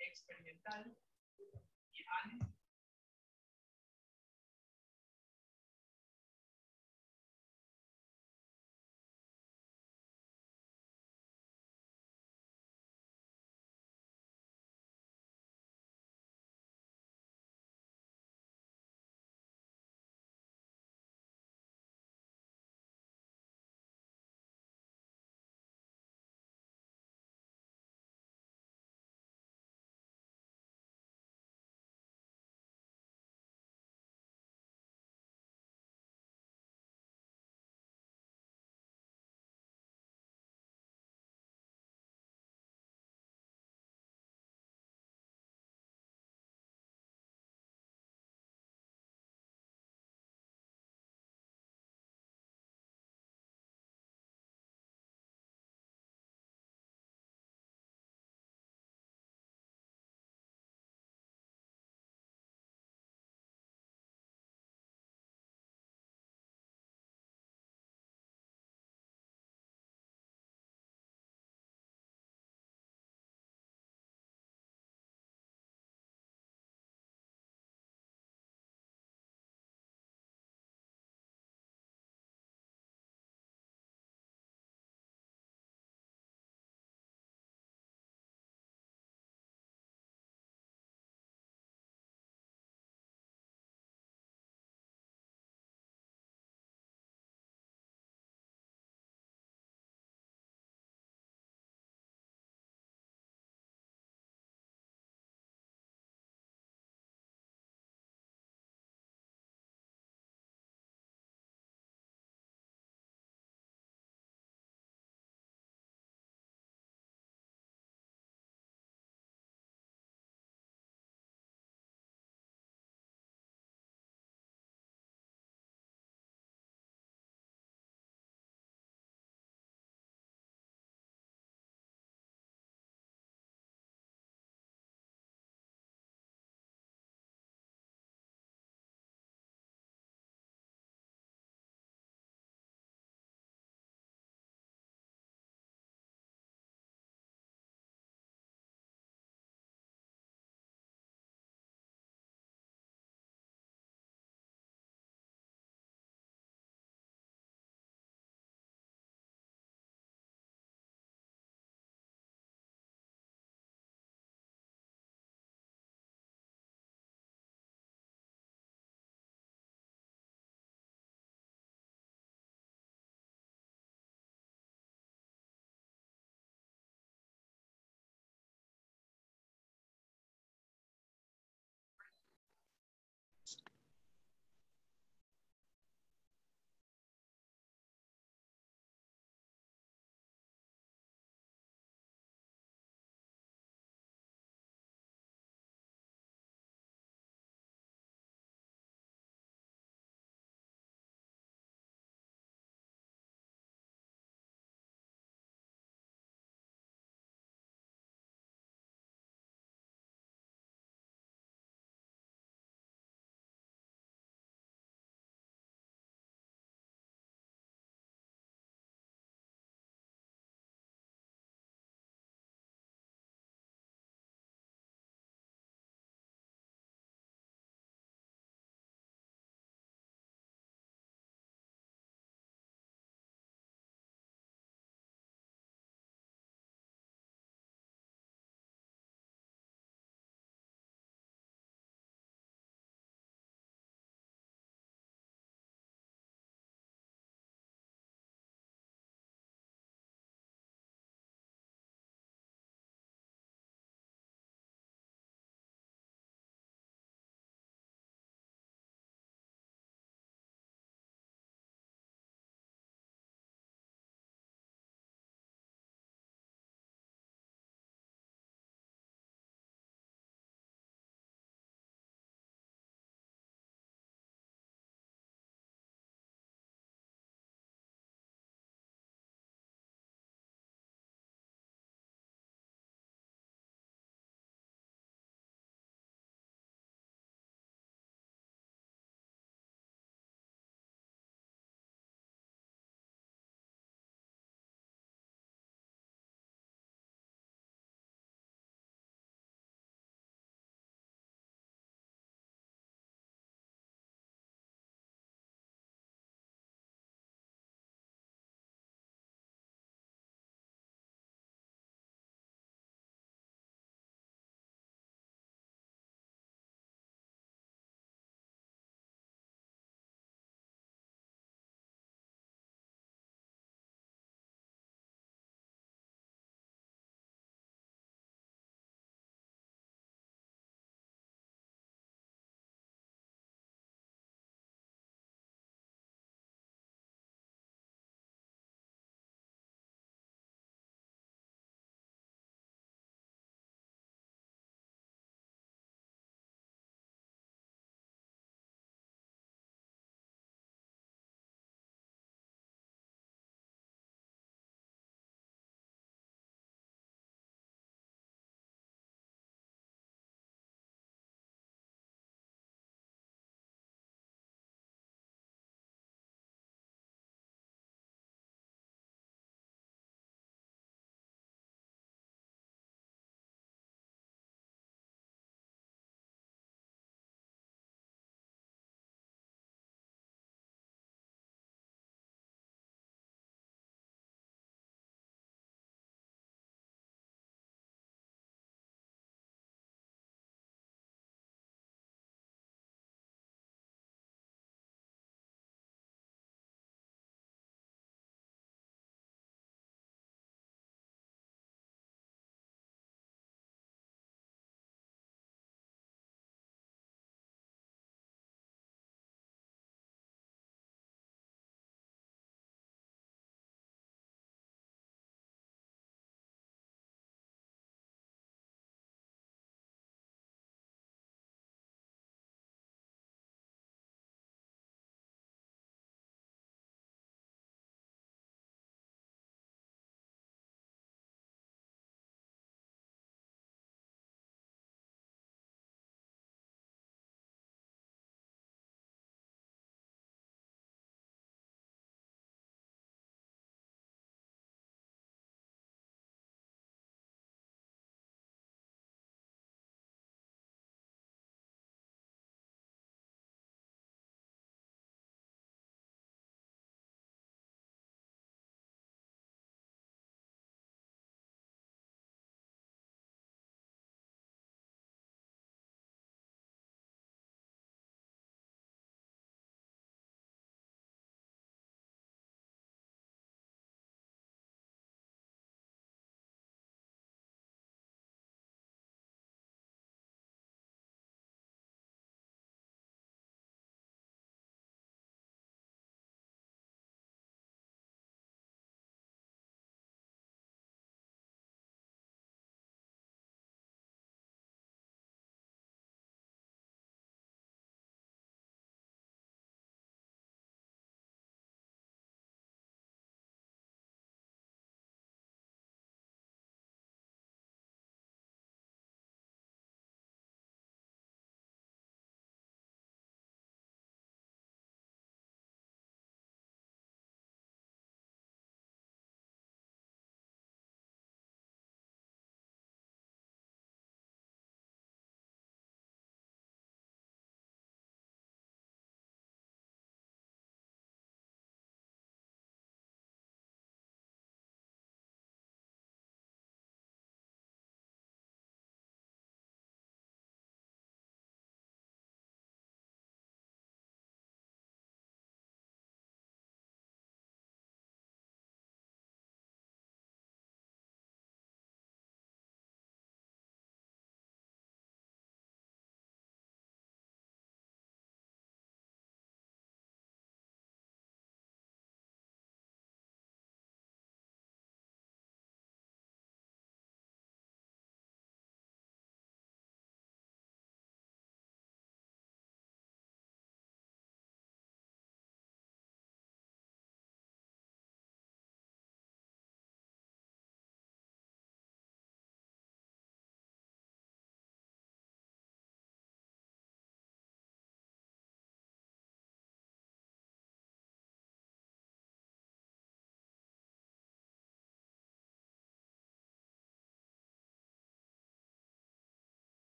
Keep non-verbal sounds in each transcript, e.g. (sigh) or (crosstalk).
experimental y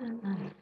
Mm-hmm.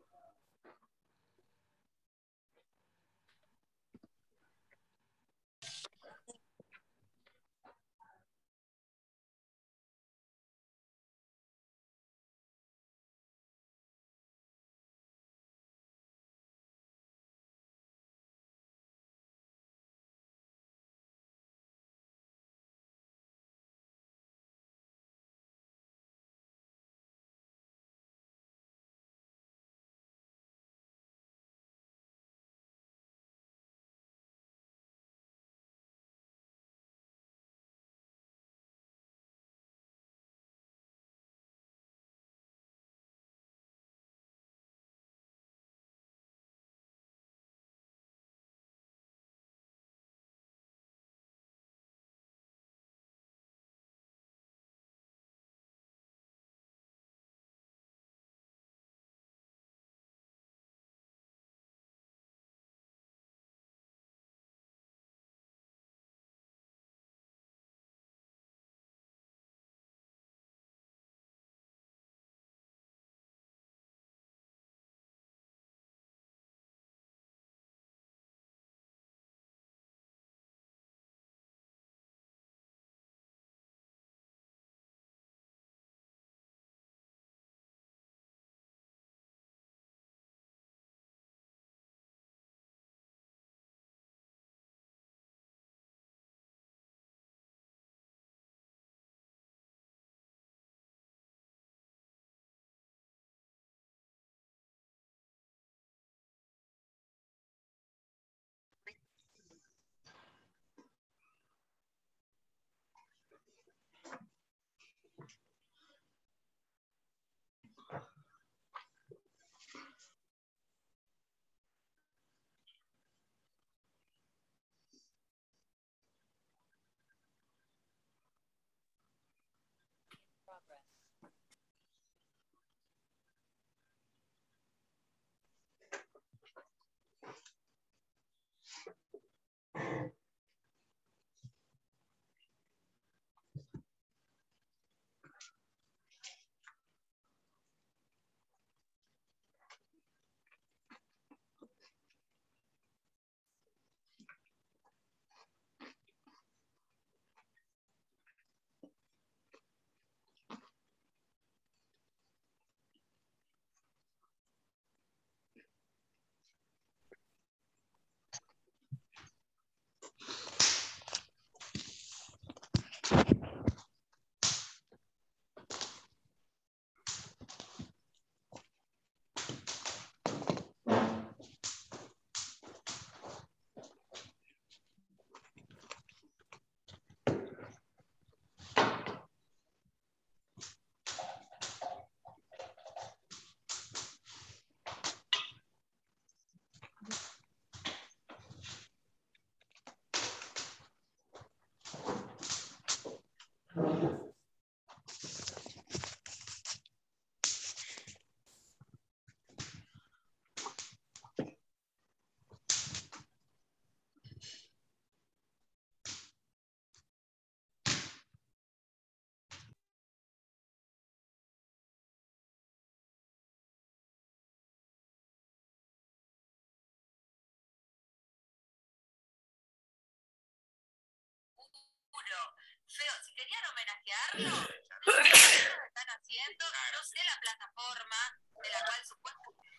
pero, feo. Si querían homenajearlo, (laughs) no sé están haciendo, no sé la plataforma de la cual supuestamente.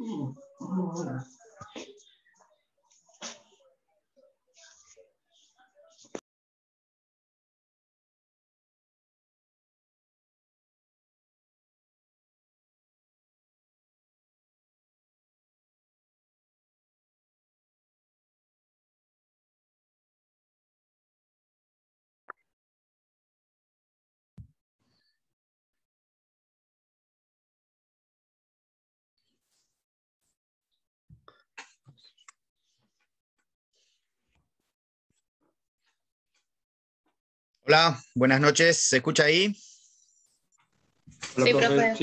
Mm, mm, mm. Hola, buenas noches. ¿Se escucha ahí? sí,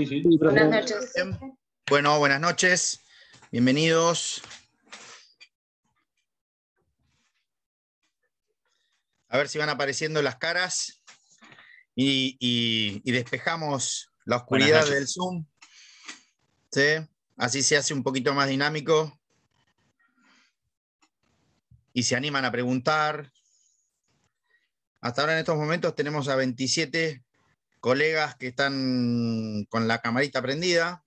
Sí, Buenas noches. Bueno, buenas noches. Bienvenidos. A ver si van apareciendo las caras y, despejamos la oscuridad del Zoom. Así se hace un poquito más dinámico. Y se animan a preguntar, hasta ahora en estos momentos tenemos a 27 colegas que están con la camarita prendida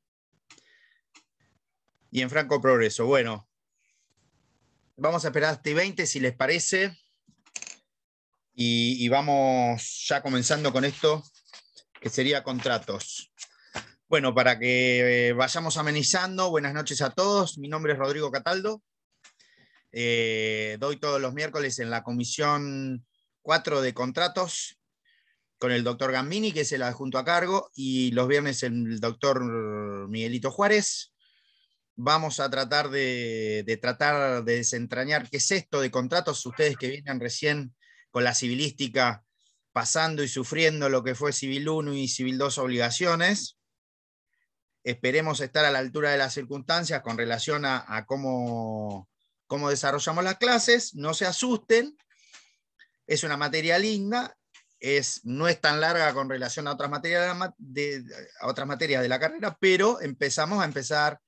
y en franco progreso. Bueno, vamos a esperar hasta 20 si les parece y, vamos ya comenzando con esto que sería contratos. Bueno, para que eh, vayamos amenizando, buenas noches a todos. Mi nombre es Rodrigo Cataldo. Eh, doy todos los miércoles en la comisión cuatro de contratos con el doctor Gambini, que es el adjunto a cargo, y los viernes el doctor Miguelito Juárez. Vamos a tratar de, tratar de desentrañar qué es esto de contratos. Ustedes que vienen recién con la civilística, pasando y sufriendo lo que fue Civil 1 y Civil 2 obligaciones, esperemos estar a la altura de las circunstancias con relación a, cómo, desarrollamos las clases. No se asusten, es una materia linda, es, no es tan larga con relación a otras, materias de, la carrera, pero empezamos a empezar,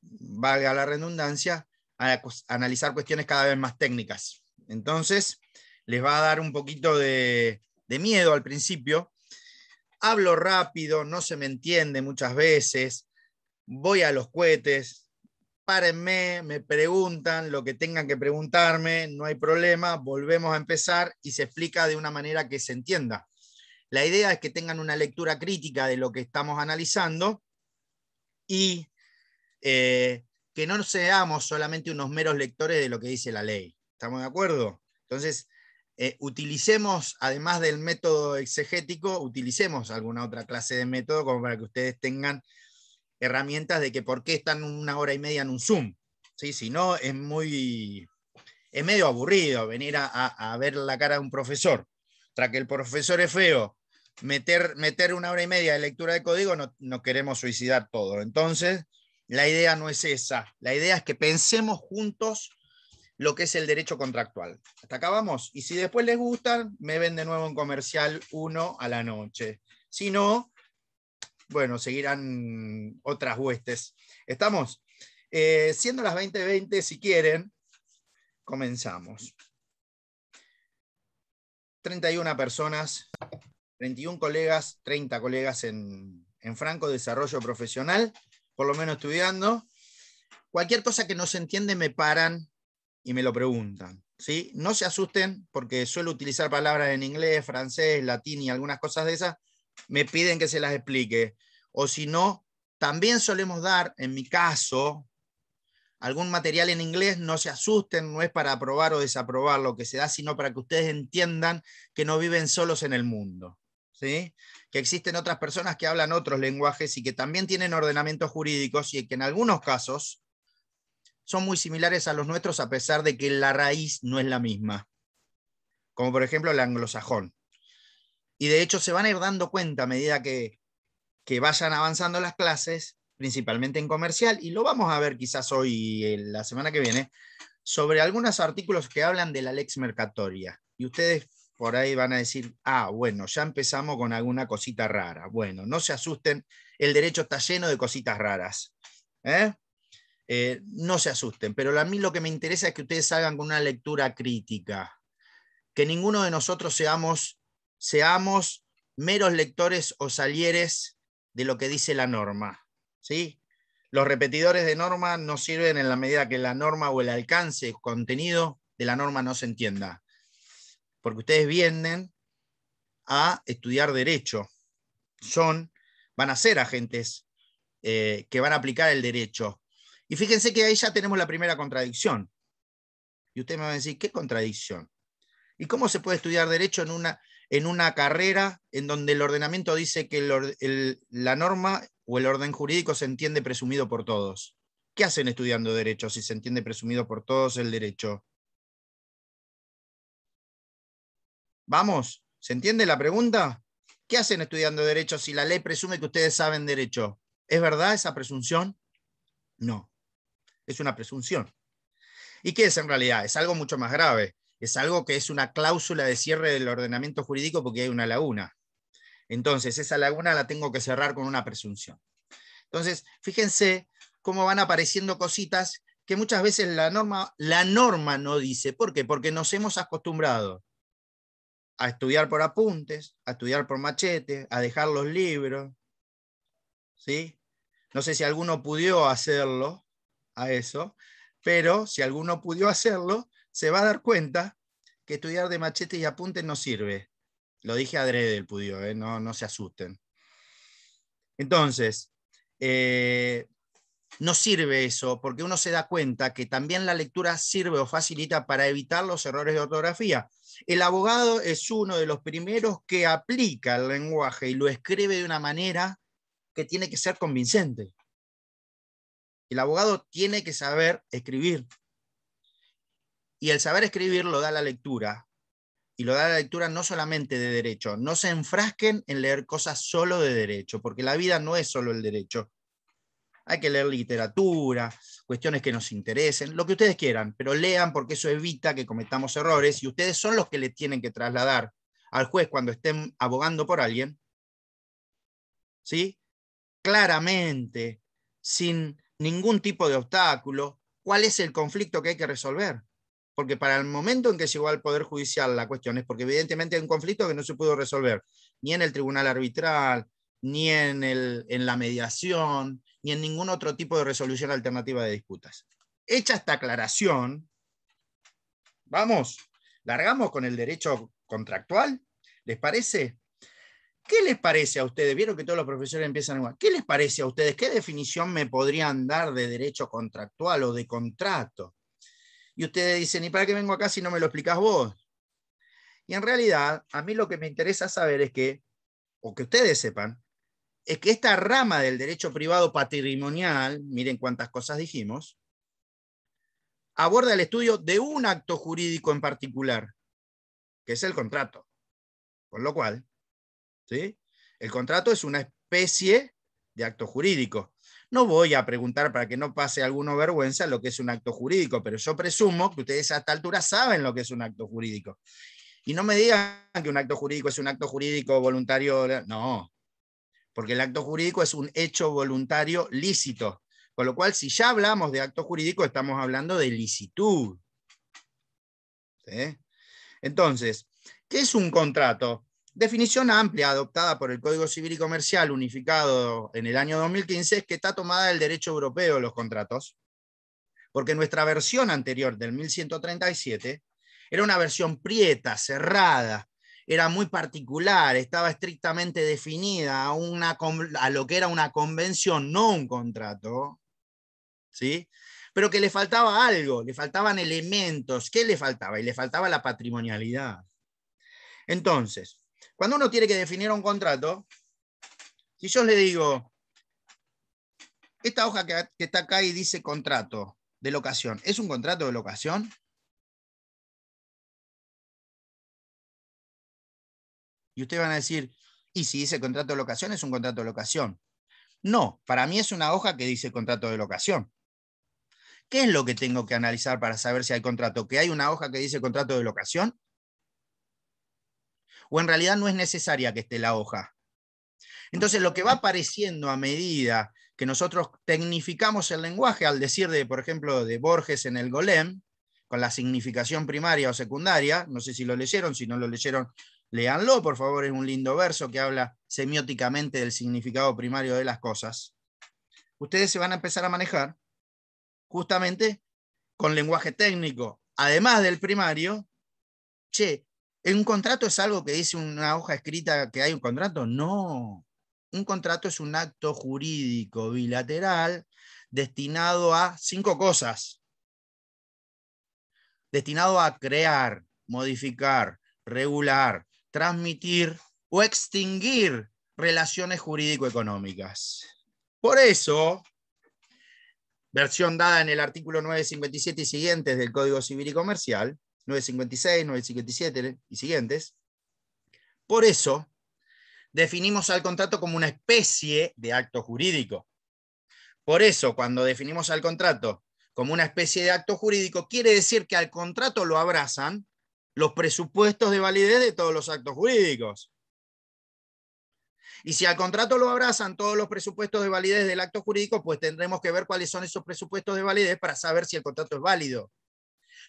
valga la redundancia, a, analizar cuestiones cada vez más técnicas. Entonces, les va a dar un poquito de, de miedo al principio. Hablo rápido, no se me entiende muchas veces, voy a los cohetes, párenme, me preguntan lo que tengan que preguntarme, no hay problema, volvemos a empezar y se explica de una manera que se entienda. La idea es que tengan una lectura crítica de lo que estamos analizando y eh, que no seamos solamente unos meros lectores de lo que dice la ley. ¿Estamos de acuerdo? Entonces, eh, utilicemos, además del método exegético, utilicemos alguna otra clase de método como para que ustedes tengan herramientas de que por qué están una hora y media en un Zoom. ¿sí? Si no, es muy. Es medio aburrido venir a, ver la cara de un profesor. Tras que el profesor es feo, meter, meter una hora y media de lectura de código, no, no, queremos suicidar todo. Entonces, la idea no es esa. La idea es que pensemos juntos lo que es el derecho contractual. Hasta acá vamos. Y si después les gustan, me ven de nuevo en comercial uno a la noche. Si no, bueno, seguirán otras huestes. ¿Estamos? Eh, siendo las 20:20, si quieren, comenzamos. 31 personas, 31 colegas, 30 colegas en, en franco desarrollo profesional, por lo menos estudiando. Cualquier cosa que no se entiende me paran y me lo preguntan. ¿sí? No se asusten porque suelo utilizar palabras en inglés, francés, latín y algunas cosas de esas me piden que se las explique. O si no, también solemos dar, en mi caso, algún material en inglés, no se asusten, no es para aprobar o desaprobar lo que se da, sino para que ustedes entiendan que no viven solos en el mundo. ¿Sí? que existen otras personas que hablan otros lenguajes y que también tienen ordenamientos jurídicos y que en algunos casos son muy similares a los nuestros a pesar de que la raíz no es la misma, como por ejemplo el anglosajón. Y de hecho se van a ir dando cuenta a medida que, que vayan avanzando las clases, principalmente en comercial, y lo vamos a ver quizás hoy, eh, la semana que viene, sobre algunos artículos que hablan de la lex mercatoria. Y ustedes por ahí van a decir, ah, bueno, ya empezamos con alguna cosita rara. Bueno, no se asusten, el derecho está lleno de cositas raras. ¿eh? Eh, no se asusten, pero a mí lo que me interesa es que ustedes salgan con una lectura crítica, que ninguno de nosotros seamos seamos meros lectores o salieres de lo que dice la norma. ¿sí? Los repetidores de norma no sirven en la medida que la norma o el alcance, el contenido de la norma no se entienda. Porque ustedes vienen a estudiar derecho. Son, van a ser agentes eh, que van a aplicar el derecho. Y fíjense que ahí ya tenemos la primera contradicción. Y ustedes me van a decir, ¿qué contradicción? ¿Y cómo se puede estudiar derecho en una, en una carrera en donde el ordenamiento dice que la norma o el orden jurídico se entiende presumido por todos. ¿Qué hacen estudiando derecho si se entiende presumido por todos el derecho? ¿Vamos? ¿Se entiende la pregunta? ¿Qué hacen estudiando derecho si la ley presume que ustedes saben derecho? ¿Es verdad esa presunción? No, es una presunción. ¿Y qué es en realidad? Es algo mucho más grave es algo que es una cláusula de cierre del ordenamiento jurídico porque hay una laguna. Entonces, esa laguna la tengo que cerrar con una presunción. Entonces, fíjense cómo van apareciendo cositas que muchas veces la norma, la norma no dice. ¿Por qué? Porque nos hemos acostumbrado a estudiar por apuntes, a estudiar por machete, a dejar los libros. ¿sí? No sé si alguno pudió hacerlo a eso, pero si alguno pudió hacerlo, se va a dar cuenta que estudiar de machete y apuntes no sirve. Lo dije adrede el pudio, ¿eh? no, no se asusten. Entonces, eh, no sirve eso porque uno se da cuenta que también la lectura sirve o facilita para evitar los errores de ortografía. El abogado es uno de los primeros que aplica el lenguaje y lo escribe de una manera que tiene que ser convincente. El abogado tiene que saber escribir y el saber escribir lo da la lectura. Y lo da la lectura no solamente de derecho. No se enfrasquen en leer cosas solo de derecho, porque la vida no es solo el derecho. Hay que leer literatura, cuestiones que nos interesen, lo que ustedes quieran, pero lean porque eso evita que cometamos errores y ustedes son los que le tienen que trasladar al juez cuando estén abogando por alguien, ¿sí? Claramente, sin ningún tipo de obstáculo, cuál es el conflicto que hay que resolver porque para el momento en que llegó al Poder Judicial la cuestión es porque evidentemente hay un conflicto que no se pudo resolver ni en el Tribunal Arbitral, ni en, en la mediación, ni en ningún otro tipo de resolución alternativa de disputas. Hecha esta aclaración, vamos, largamos con el derecho contractual, ¿les parece? ¿Qué les parece a ustedes? Vieron que todos los profesores empiezan igual. ¿Qué les parece a ustedes? ¿Qué definición me podrían dar de derecho contractual o de contrato? Y ustedes dicen, ¿y para qué vengo acá si no me lo explicás vos? Y en realidad, a mí lo que me interesa saber es que, o que ustedes sepan, es que esta rama del derecho privado patrimonial, miren cuántas cosas dijimos, aborda el estudio de un acto jurídico en particular, que es el contrato. Con lo cual, ¿sí? el contrato es una especie de acto jurídico. No voy a preguntar para que no pase alguna vergüenza lo que es un acto jurídico, pero yo presumo que ustedes a esta altura saben lo que es un acto jurídico. Y no me digan que un acto jurídico es un acto jurídico voluntario, no, porque el acto jurídico es un hecho voluntario lícito. Con lo cual, si ya hablamos de acto jurídico, estamos hablando de licitud. Entonces, ¿qué es un contrato? Definición amplia adoptada por el Código Civil y Comercial unificado en el año 2015 es que está tomada del derecho europeo los contratos, porque nuestra versión anterior del 1137 era una versión prieta, cerrada, era muy particular, estaba estrictamente definida a, una, a lo que era una convención, no un contrato, ¿sí? Pero que le faltaba algo, le faltaban elementos, ¿qué le faltaba? Y le faltaba la patrimonialidad. Entonces, cuando uno tiene que definir un contrato, si yo le digo, esta hoja que, está acá y dice contrato de locación, ¿es un contrato de locación? Y ustedes van a decir, y si dice contrato de locación, es un contrato de locación. No, para mí es una hoja que dice contrato de locación. ¿Qué es lo que tengo que analizar para saber si hay contrato? ¿Que hay una hoja que dice contrato de locación? o en realidad no es necesaria que esté la hoja. Entonces, lo que va apareciendo a medida que nosotros tecnificamos el lenguaje, al decir, de, por ejemplo, de Borges en el Golem, con la significación primaria o secundaria, no sé si lo leyeron, si no lo leyeron, léanlo, por favor, es un lindo verso que habla semióticamente del significado primario de las cosas. Ustedes se van a empezar a manejar justamente con lenguaje técnico, además del primario, che, ¿Un contrato es algo que dice una hoja escrita que hay un contrato? No. Un contrato es un acto jurídico bilateral destinado a cinco cosas. Destinado a crear, modificar, regular, transmitir o extinguir relaciones jurídico-económicas. Por eso, versión dada en el artículo 957 y siguientes del Código Civil y Comercial, 956, 957 ¿eh? y siguientes. Por eso, definimos al contrato como una especie de acto jurídico. Por eso, cuando definimos al contrato como una especie de acto jurídico, quiere decir que al contrato lo abrazan los presupuestos de validez de todos los actos jurídicos. Y si al contrato lo abrazan todos los presupuestos de validez del acto jurídico, pues tendremos que ver cuáles son esos presupuestos de validez para saber si el contrato es válido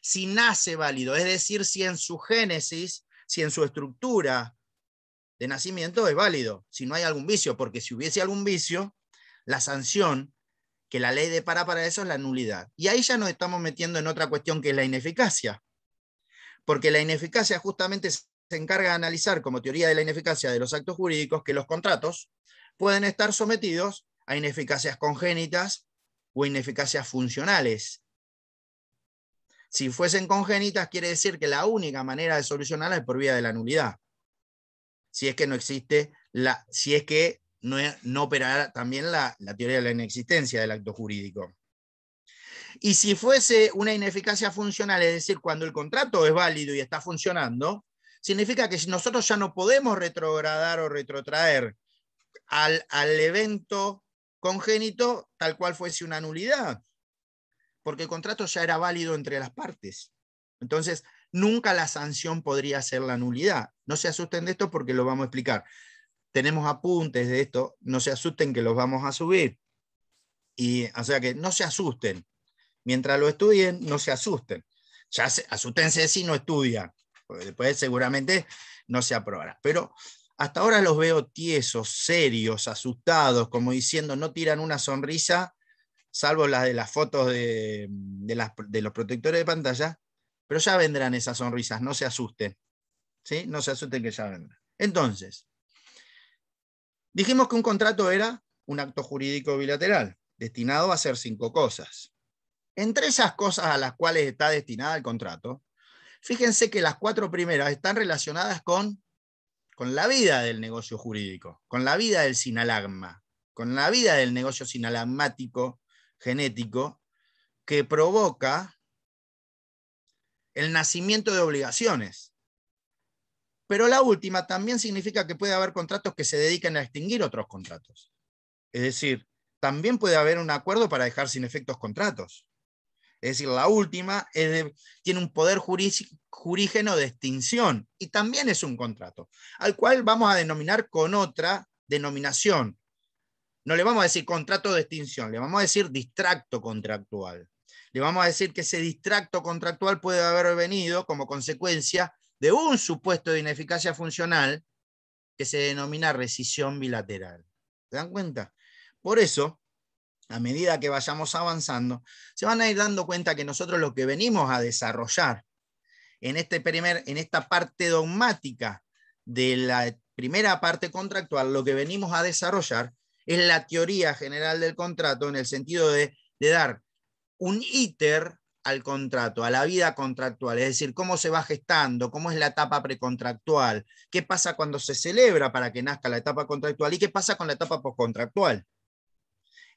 si nace válido, es decir, si en su génesis, si en su estructura de nacimiento es válido, si no hay algún vicio, porque si hubiese algún vicio, la sanción que la ley depara para eso es la nulidad. Y ahí ya nos estamos metiendo en otra cuestión que es la ineficacia, porque la ineficacia justamente se encarga de analizar como teoría de la ineficacia de los actos jurídicos que los contratos pueden estar sometidos a ineficacias congénitas o ineficacias funcionales, si fuesen congénitas, quiere decir que la única manera de solucionarla es por vía de la nulidad. Si es que no existe, la, si es que no, operará también la, teoría de la inexistencia del acto jurídico. Y si fuese una ineficacia funcional, es decir, cuando el contrato es válido y está funcionando, significa que nosotros ya no podemos retrogradar o retrotraer al evento congénito tal cual fuese una nulidad, porque el contrato ya era válido entre las partes. Entonces, nunca la sanción podría ser la nulidad. No se asusten de esto porque lo vamos a explicar. Tenemos apuntes de esto, no se asusten que los vamos a subir. Y, o sea que no se asusten. Mientras lo estudien, no se asusten. Ya asústense si no estudian, porque después seguramente no se aprobará. Pero hasta ahora los veo tiesos, serios, asustados, como diciendo, no tiran una sonrisa salvo las de las fotos de, los protectores de pantalla, pero ya vendrán esas sonrisas, no se asusten. ¿sí? No se asusten que ya vendrán. Entonces, dijimos que un contrato era un acto jurídico bilateral, destinado a hacer cinco cosas. Entre esas cosas a las cuales está destinada el contrato, fíjense que las cuatro primeras están relacionadas con, con la vida del negocio jurídico, con la vida del sinalagma, con la vida del negocio sinalagmático genético que provoca el nacimiento de obligaciones. Pero la última también significa que puede haber contratos que se dediquen a extinguir otros contratos. Es decir, también puede haber un acuerdo para dejar sin efectos contratos. Es decir, la última tiene un poder jurígeno de extinción y también es un contrato, al cual vamos a denominar con otra denominación, no le vamos a decir contrato de extinción, le vamos a decir distracto contractual. Le vamos a decir que ese distracto contractual puede haber venido como consecuencia de un supuesto de ineficacia funcional que se denomina rescisión bilateral. ¿Se dan cuenta? Por eso, a medida que vayamos avanzando, se van a ir dando cuenta que nosotros lo que venimos a desarrollar en, este primer, en esta parte dogmática de la primera parte contractual, lo que venimos a desarrollar es la teoría general del contrato en el sentido de, dar un íter al contrato, a la vida contractual, es decir, cómo se va gestando, cómo es la etapa precontractual, qué pasa cuando se celebra para que nazca la etapa contractual y qué pasa con la etapa postcontractual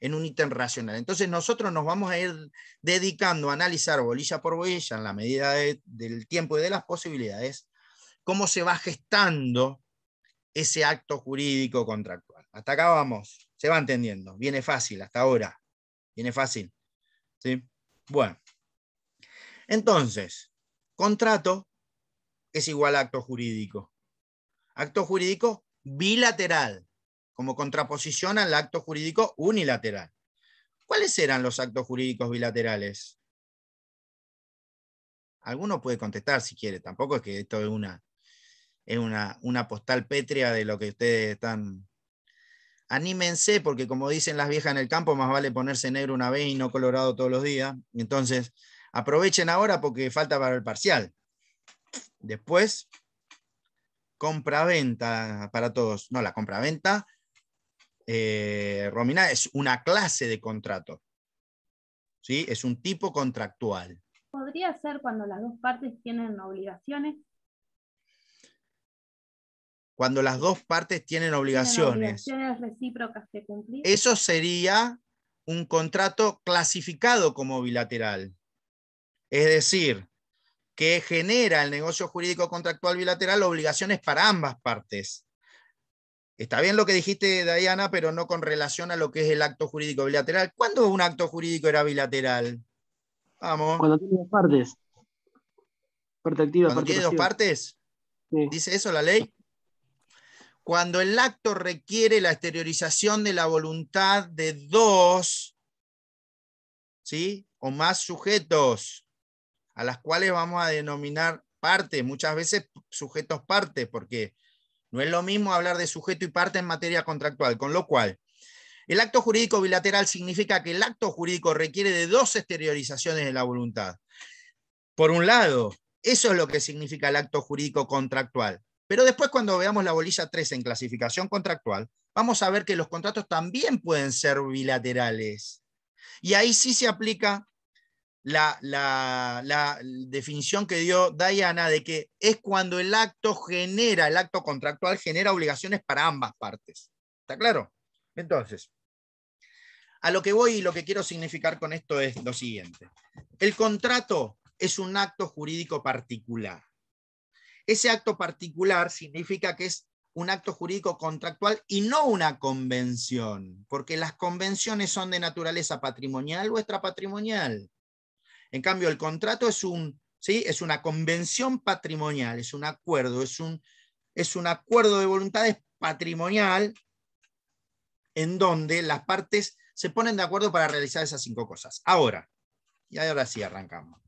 en un ítem racional. Entonces nosotros nos vamos a ir dedicando a analizar bolilla por bolilla en la medida del tiempo y de las posibilidades, cómo se va gestando ese acto jurídico contractual. Hasta acá vamos. Se va entendiendo. Viene fácil hasta ahora. Viene fácil. ¿Sí? Bueno. Entonces, contrato es igual a acto jurídico. Acto jurídico bilateral, como contraposición al acto jurídico unilateral. ¿Cuáles eran los actos jurídicos bilaterales? Alguno puede contestar si quiere, tampoco es que esto es una, es una, una postal pétrea de lo que ustedes están anímense, porque como dicen las viejas en el campo, más vale ponerse negro una vez y no colorado todos los días. Entonces, aprovechen ahora porque falta para el parcial. Después, compra-venta para todos. No, la compra-venta, eh, Romina, es una clase de contrato. ¿Sí? Es un tipo contractual. ¿Podría ser cuando las dos partes tienen obligaciones? cuando las dos partes tienen obligaciones. obligaciones recíprocas que cumplir. Eso sería un contrato clasificado como bilateral. Es decir, que genera el negocio jurídico contractual bilateral obligaciones para ambas partes. Está bien lo que dijiste, Diana, pero no con relación a lo que es el acto jurídico bilateral. ¿Cuándo un acto jurídico era bilateral? Cuando tiene dos partes. Parte tiene dos partes. ¿Dice eso la ley? cuando el acto requiere la exteriorización de la voluntad de dos ¿sí? o más sujetos, a las cuales vamos a denominar partes, muchas veces sujetos partes, porque no es lo mismo hablar de sujeto y parte en materia contractual, con lo cual el acto jurídico bilateral significa que el acto jurídico requiere de dos exteriorizaciones de la voluntad. Por un lado, eso es lo que significa el acto jurídico contractual. Pero después cuando veamos la bolilla 3 en clasificación contractual, vamos a ver que los contratos también pueden ser bilaterales. Y ahí sí se aplica la, definición que dio Diana de que es cuando el acto genera, el acto contractual genera obligaciones para ambas partes. ¿Está claro? Entonces, a lo que voy y lo que quiero significar con esto es lo siguiente. El contrato es un acto jurídico particular. Ese acto particular significa que es un acto jurídico contractual y no una convención, porque las convenciones son de naturaleza patrimonial o extrapatrimonial. En cambio, el contrato es, un, ¿sí? es una convención patrimonial, es un acuerdo, es un, es un acuerdo de voluntades patrimonial en donde las partes se ponen de acuerdo para realizar esas cinco cosas. Ahora, y ahora sí arrancamos.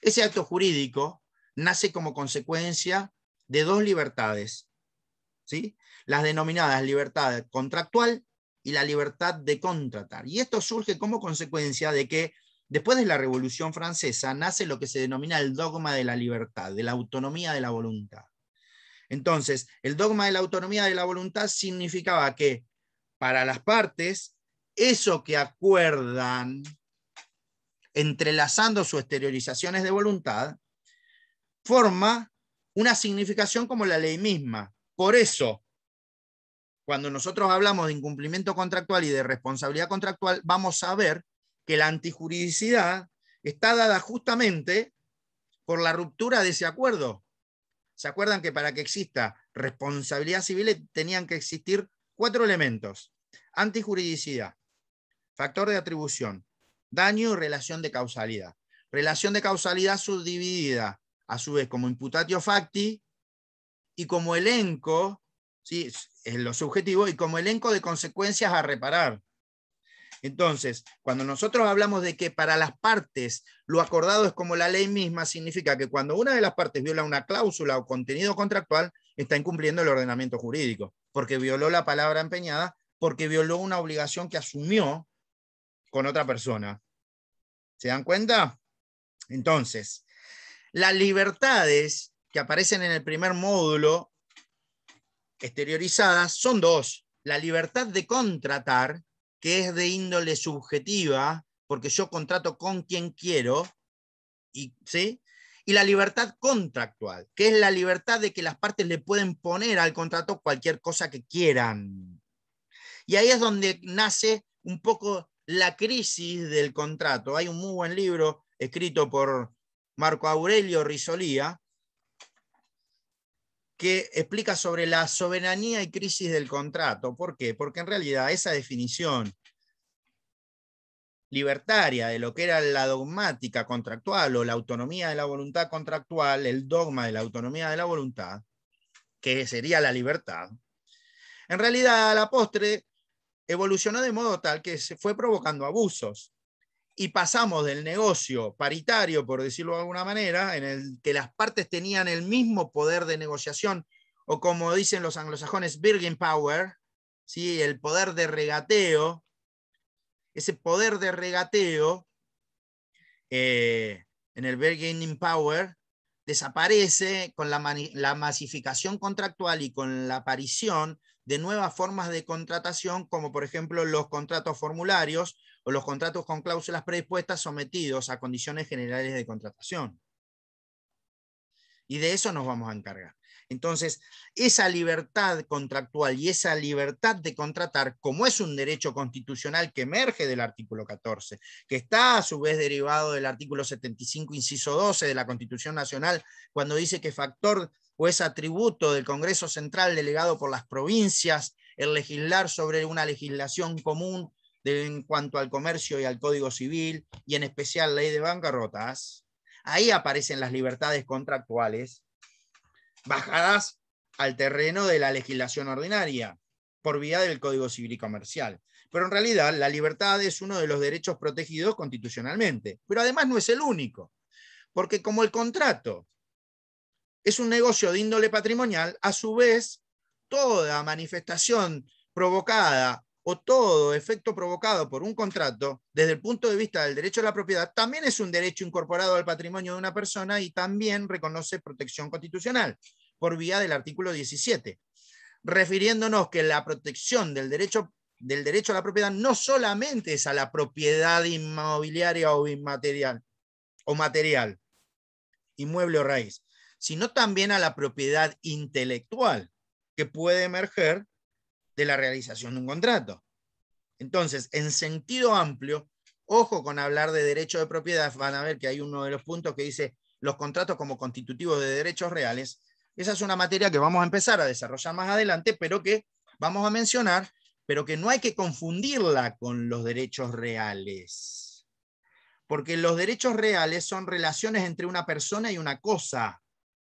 Ese acto jurídico nace como consecuencia de dos libertades, ¿sí? las denominadas libertad contractual y la libertad de contratar. Y esto surge como consecuencia de que después de la Revolución Francesa nace lo que se denomina el dogma de la libertad, de la autonomía de la voluntad. Entonces, el dogma de la autonomía de la voluntad significaba que para las partes, eso que acuerdan, entrelazando sus exteriorizaciones de voluntad, forma una significación como la ley misma. Por eso, cuando nosotros hablamos de incumplimiento contractual y de responsabilidad contractual, vamos a ver que la antijuridicidad está dada justamente por la ruptura de ese acuerdo. ¿Se acuerdan que para que exista responsabilidad civil tenían que existir cuatro elementos? Antijuridicidad, factor de atribución, daño y relación de causalidad. Relación de causalidad subdividida a su vez como imputatio facti y como elenco, ¿sí? es lo subjetivo, y como elenco de consecuencias a reparar. Entonces, cuando nosotros hablamos de que para las partes lo acordado es como la ley misma, significa que cuando una de las partes viola una cláusula o contenido contractual, está incumpliendo el ordenamiento jurídico, porque violó la palabra empeñada, porque violó una obligación que asumió con otra persona. ¿Se dan cuenta? Entonces, las libertades que aparecen en el primer módulo exteriorizadas son dos. La libertad de contratar, que es de índole subjetiva, porque yo contrato con quien quiero, y, ¿sí? y la libertad contractual, que es la libertad de que las partes le pueden poner al contrato cualquier cosa que quieran. Y ahí es donde nace un poco la crisis del contrato. Hay un muy buen libro escrito por Marco Aurelio Risolía, que explica sobre la soberanía y crisis del contrato. ¿Por qué? Porque en realidad esa definición libertaria de lo que era la dogmática contractual o la autonomía de la voluntad contractual, el dogma de la autonomía de la voluntad, que sería la libertad, en realidad a la postre evolucionó de modo tal que se fue provocando abusos y pasamos del negocio paritario, por decirlo de alguna manera, en el que las partes tenían el mismo poder de negociación, o como dicen los anglosajones, bargaining Power, ¿sí? el poder de regateo, ese poder de regateo eh, en el Bargaining Power desaparece con la masificación contractual y con la aparición de nuevas formas de contratación, como por ejemplo los contratos formularios o los contratos con cláusulas predispuestas sometidos a condiciones generales de contratación. Y de eso nos vamos a encargar. Entonces, esa libertad contractual y esa libertad de contratar, como es un derecho constitucional que emerge del artículo 14, que está a su vez derivado del artículo 75, inciso 12 de la Constitución Nacional, cuando dice que factor o es atributo del Congreso Central delegado por las provincias el legislar sobre una legislación común en cuanto al comercio y al código civil, y en especial ley de bancarrotas, ahí aparecen las libertades contractuales bajadas al terreno de la legislación ordinaria por vía del Código Civil y Comercial. Pero en realidad la libertad es uno de los derechos protegidos constitucionalmente, pero además no es el único, porque como el contrato es un negocio de índole patrimonial, a su vez, toda manifestación provocada o todo efecto provocado por un contrato, desde el punto de vista del derecho a la propiedad, también es un derecho incorporado al patrimonio de una persona y también reconoce protección constitucional por vía del artículo 17, refiriéndonos que la protección del derecho, del derecho a la propiedad no solamente es a la propiedad inmobiliaria o inmaterial, o material, inmueble o raíz, sino también a la propiedad intelectual que puede emerger de la realización de un contrato. Entonces, en sentido amplio, ojo con hablar de derecho de propiedad, van a ver que hay uno de los puntos que dice los contratos como constitutivos de derechos reales. Esa es una materia que vamos a empezar a desarrollar más adelante, pero que vamos a mencionar, pero que no hay que confundirla con los derechos reales. Porque los derechos reales son relaciones entre una persona y una cosa.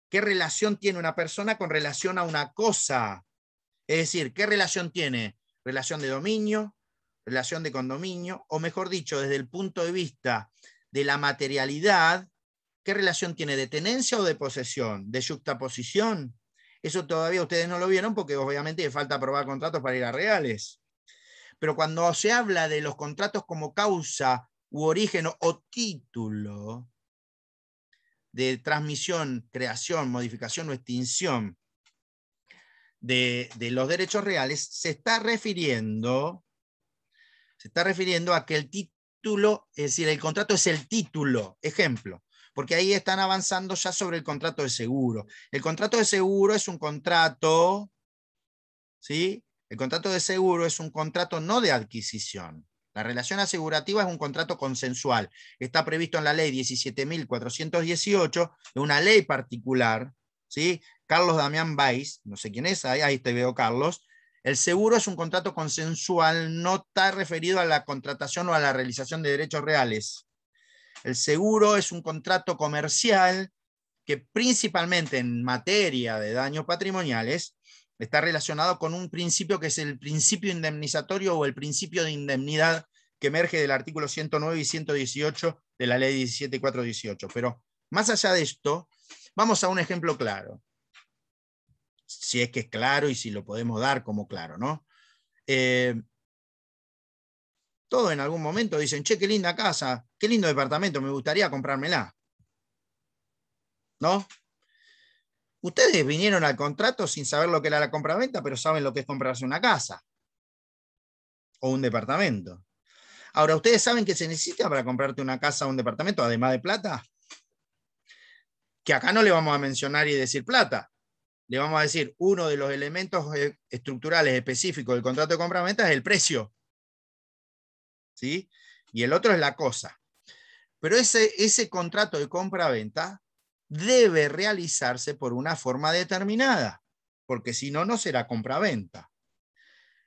¿Qué relación tiene una persona con relación a una cosa? Es decir, ¿qué relación tiene? Relación de dominio, relación de condominio, o mejor dicho, desde el punto de vista de la materialidad, ¿qué relación tiene de tenencia o de posesión? ¿De yuxtaposición? Eso todavía ustedes no lo vieron porque obviamente falta aprobar contratos para ir a reales. Pero cuando se habla de los contratos como causa u origen o título de transmisión, creación, modificación o extinción de, los derechos reales se está refiriendo, se está refiriendo a que el título, es decir, el contrato es el título, ejemplo, porque ahí están avanzando ya sobre el contrato de seguro. El contrato de seguro es un contrato, ¿sí? El contrato de seguro es un contrato no de adquisición. La relación asegurativa es un contrato consensual. Está previsto en la ley 17.418, una ley particular, ¿sí? Carlos Damián Baiz, no sé quién es, ahí, ahí te veo Carlos, el seguro es un contrato consensual, no está referido a la contratación o a la realización de derechos reales. El seguro es un contrato comercial que principalmente en materia de daños patrimoniales está relacionado con un principio que es el principio indemnizatorio o el principio de indemnidad que emerge del artículo 109 y 118 de la ley 17418. Pero más allá de esto, vamos a un ejemplo claro si es que es claro y si lo podemos dar como claro, ¿no? Eh, todo en algún momento dicen, che, qué linda casa, qué lindo departamento, me gustaría comprármela. ¿No? Ustedes vinieron al contrato sin saber lo que era la compraventa, pero saben lo que es comprarse una casa o un departamento. Ahora, ¿ustedes saben qué se necesita para comprarte una casa o un departamento, además de plata? Que acá no le vamos a mencionar y decir plata le vamos a decir, uno de los elementos eh, estructurales específicos del contrato de compra-venta es el precio. Y el otro es la cosa. Pero ese, ese contrato de compra-venta debe realizarse por una forma determinada, porque si no, no será compra-venta.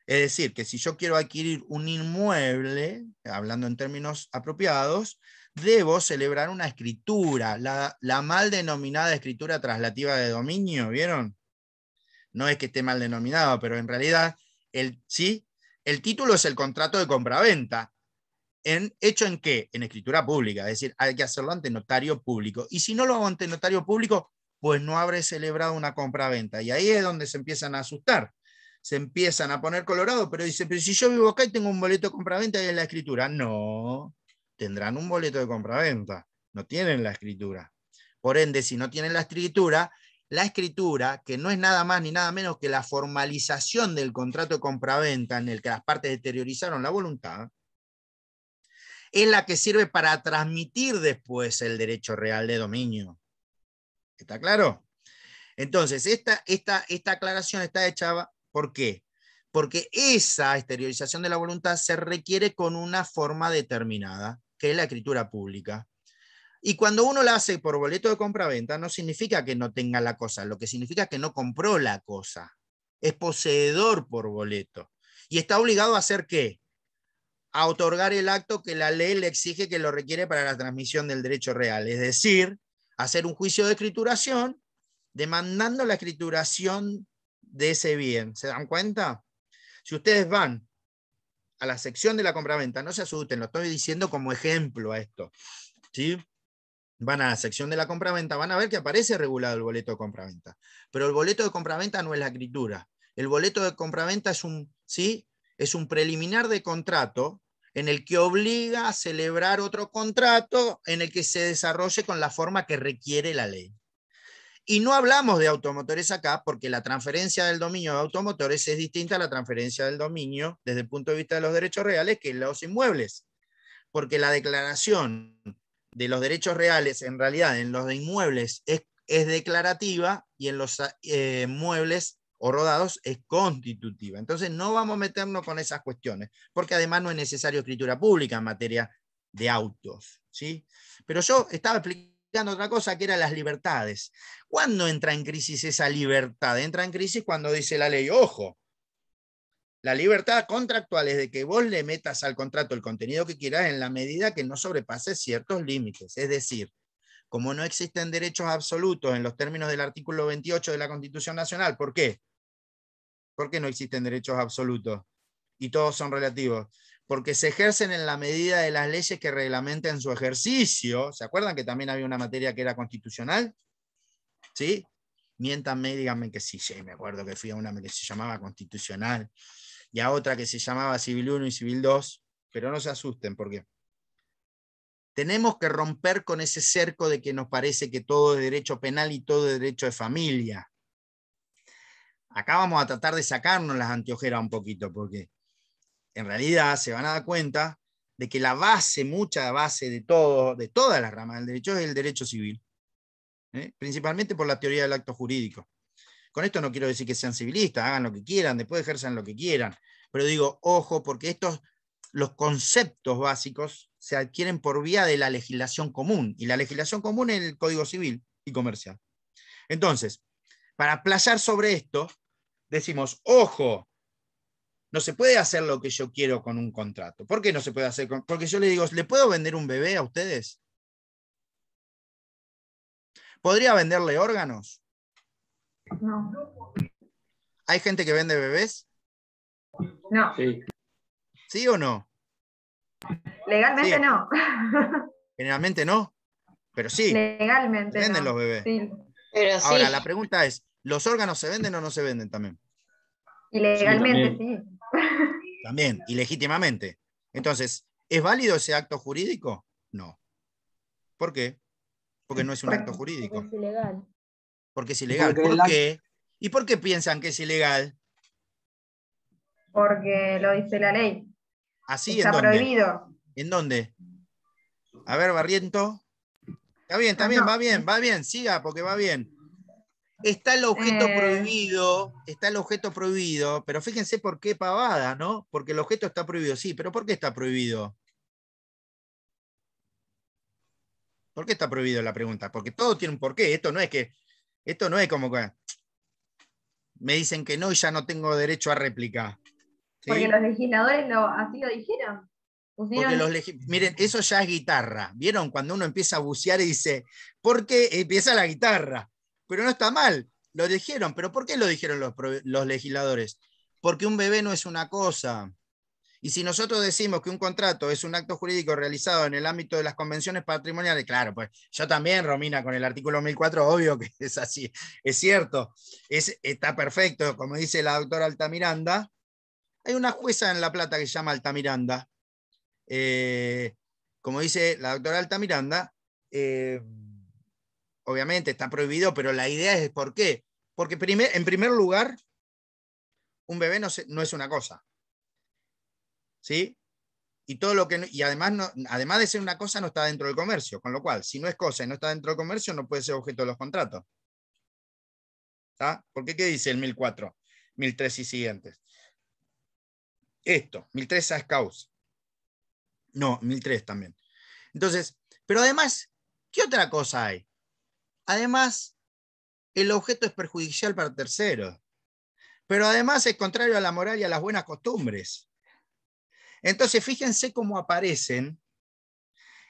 Es decir, que si yo quiero adquirir un inmueble, hablando en términos apropiados, debo celebrar una escritura, la, mal denominada escritura traslativa de dominio, ¿vieron? No es que esté mal denominado, pero en realidad, el, sí, el título es el contrato de compraventa. En, ¿Hecho en qué? En escritura pública, es decir, hay que hacerlo ante notario público. Y si no lo hago ante notario público, pues no habré celebrado una compraventa. Y ahí es donde se empiezan a asustar se empiezan a poner colorado, pero dice, pero si yo vivo acá y tengo un boleto de compraventa y en la escritura, no, tendrán un boleto de compraventa, no tienen la escritura. Por ende, si no tienen la escritura, la escritura, que no es nada más ni nada menos que la formalización del contrato de compraventa en el que las partes exteriorizaron la voluntad, es la que sirve para transmitir después el derecho real de dominio. ¿Está claro? Entonces, esta, esta aclaración está hecha, ¿por qué? Porque esa exteriorización de la voluntad se requiere con una forma determinada que es la escritura pública. Y cuando uno la hace por boleto de compra-venta, no significa que no tenga la cosa, lo que significa que no compró la cosa. Es poseedor por boleto. Y está obligado a hacer qué? A otorgar el acto que la ley le exige que lo requiere para la transmisión del derecho real. Es decir, hacer un juicio de escrituración demandando la escrituración de ese bien. ¿Se dan cuenta? Si ustedes van a la sección de la compraventa. No se asusten, lo estoy diciendo como ejemplo a esto. ¿sí? Van a la sección de la compraventa, van a ver que aparece regulado el boleto de compraventa. Pero el boleto de compraventa no es la escritura. El boleto de compraventa es un, ¿sí? es un preliminar de contrato en el que obliga a celebrar otro contrato en el que se desarrolle con la forma que requiere la ley. Y no hablamos de automotores acá porque la transferencia del dominio de automotores es distinta a la transferencia del dominio desde el punto de vista de los derechos reales que los inmuebles. Porque la declaración de los derechos reales, en realidad, en los de inmuebles es, declarativa y en los eh, muebles o rodados es constitutiva. Entonces no vamos a meternos con esas cuestiones, porque además no es necesario escritura pública en materia de autos. ¿sí? Pero yo estaba explicando otra cosa que eran las libertades. ¿Cuándo entra en crisis esa libertad? Entra en crisis cuando dice la ley, ojo, la libertad contractual es de que vos le metas al contrato el contenido que quieras en la medida que no sobrepase ciertos límites. Es decir, como no existen derechos absolutos en los términos del artículo 28 de la Constitución Nacional, ¿por qué? ¿Por qué no existen derechos absolutos? Y todos son relativos porque se ejercen en la medida de las leyes que reglamentan su ejercicio. ¿Se acuerdan que también había una materia que era constitucional? ¿Sí? Miéntanme y díganme que sí, me acuerdo que fui a una que se llamaba constitucional y a otra que se llamaba civil 1 y civil 2, pero no se asusten porque tenemos que romper con ese cerco de que nos parece que todo es derecho penal y todo es derecho de familia. Acá vamos a tratar de sacarnos las anteojeras un poquito porque en realidad se van a dar cuenta de que la base, mucha base de todo, de todas las ramas del derecho es el derecho civil, ¿eh? principalmente por la teoría del acto jurídico. Con esto no quiero decir que sean civilistas, hagan lo que quieran, después ejerzan lo que quieran, pero digo, ojo, porque estos, los conceptos básicos se adquieren por vía de la legislación común, y la legislación común es el Código Civil y Comercial. Entonces, para playar sobre esto, decimos, ojo, no se puede hacer lo que yo quiero con un contrato. ¿Por qué no se puede hacer? Porque yo le digo, ¿le puedo vender un bebé a ustedes? ¿Podría venderle órganos? No. ¿Hay gente que vende bebés? No. ¿Sí, o no? Legalmente no. Generalmente no, pero sí. Legalmente. venden los bebés. Ahora, la pregunta es, ¿los órganos se venden o no se venden también? Ilegalmente sí. También, ilegítimamente. Entonces, ¿es válido ese acto jurídico? No. ¿Por qué? Porque no es un acto jurídico. Porque es ilegal. Porque ilegal. ¿Por qué? ¿Y por qué piensan que es ilegal? Porque lo dice la ley. Así Está prohibido. ¿En dónde? A ver, Barriento. Está bien, está ah, bien, va bien, va bien, siga porque va bien. Está el objeto eh. prohibido, está el objeto prohibido, pero fíjense por qué pavada, ¿no? Porque el objeto está prohibido, sí, pero ¿por qué está prohibido? ¿Por qué está prohibido la pregunta? Porque todo tiene un porqué. Esto no es que, esto no es como que me dicen que no y ya no tengo derecho a réplica. Porque los legisladores así lo dijeron. miren, eso ya es guitarra. ¿Vieron? Cuando uno empieza a bucear y dice, ¿por qué empieza la guitarra? pero no está mal, lo dijeron, pero ¿por qué lo dijeron los, legisladores? Porque un bebé no es una cosa. Y si nosotros decimos que un contrato es un acto jurídico realizado en el ámbito de las convenciones patrimoniales, claro, pues yo también, Romina, con el artículo 1004, obvio que (laughs) es así, es cierto, es, está perfecto, como dice la doctora Altamiranda. Hay una jueza en La Plata que se llama Altamiranda. Eh, como dice la doctora Altamiranda, eh, obviamente está prohibido, pero la idea es por qué. Porque en primer lugar, un bebé no, es una cosa. ¿Sí? Y, todo lo que, y además, además de ser una cosa, no está dentro del comercio. Con lo cual, si no es cosa y no está dentro del comercio, no puede ser objeto de los contratos. ¿Por qué qué dice el 1004, 1003 y siguientes? Esto, 1003 es causa. No, 1003 también. Entonces, pero además, ¿qué otra cosa hay? Además, el objeto es perjudicial para terceros, pero además es contrario a la moral y a las buenas costumbres. Entonces, fíjense cómo aparecen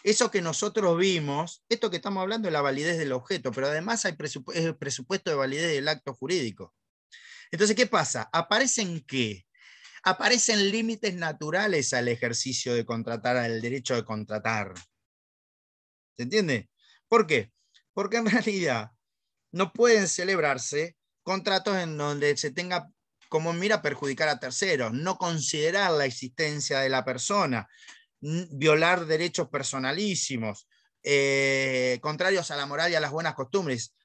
eso que nosotros vimos, esto que estamos hablando de la validez del objeto, pero además hay es el presupuesto de validez del acto jurídico. Entonces, ¿qué pasa? ¿Aparecen qué? Aparecen límites naturales al ejercicio de contratar, al derecho de contratar. ¿Se entiende? ¿Por qué? porque en (laughs) realidad no pueden celebrarse contratos en donde se tenga como mira perjudicar a terceros, no considerar la existencia de la persona, violar derechos personalísimos, eh, contrarios a la moral y a las buenas costumbres,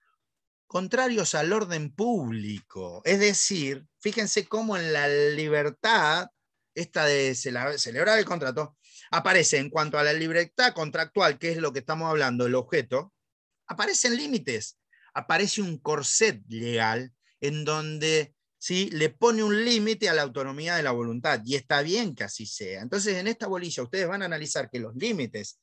contrarios al orden público. Es decir, fíjense cómo en la libertad, esta de celebrar el contrato, aparece en cuanto a la libertad contractual, que es lo que estamos hablando, el objeto, aparecen límites, aparece un corset legal en donde ¿sí? le pone un límite a la autonomía de la voluntad y está bien que así sea. Entonces, en esta bolilla ustedes van a analizar que los límites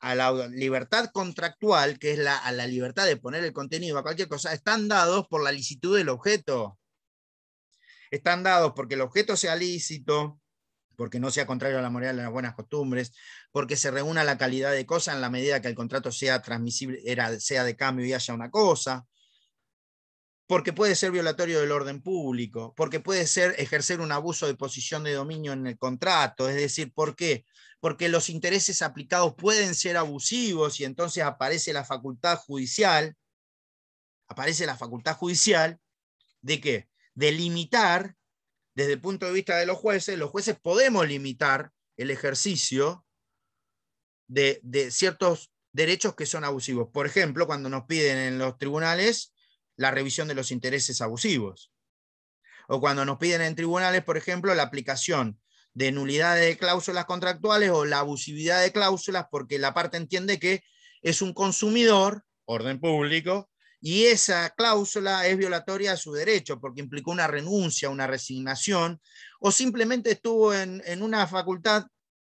a la libertad contractual, que es a la libertad de poner el contenido a cualquier cosa, están dados por la licitud del objeto. Están dados porque el objeto sea lícito, porque no sea contrario a la moral de las buenas costumbres, porque se reúna la calidad de cosa en la medida que el contrato sea transmisible, era, sea de cambio y haya una cosa, porque puede ser violatorio del orden público, porque puede ser ejercer un abuso de posición de dominio en el contrato, es decir, ¿por qué? Porque los intereses aplicados pueden ser abusivos y entonces aparece la facultad judicial, aparece la facultad judicial de qué? De limitar desde el punto de vista de los jueces, los jueces podemos limitar el ejercicio de, ciertos derechos que son abusivos. Por ejemplo, cuando nos piden en los tribunales la revisión de los intereses abusivos. O cuando nos piden en tribunales, por ejemplo, la aplicación de nulidades de cláusulas contractuales o la abusividad de cláusulas porque la parte entiende que es un consumidor, orden público, y esa cláusula es violatoria a su derecho porque implicó una renuncia, una resignación, o simplemente estuvo en, en una facultad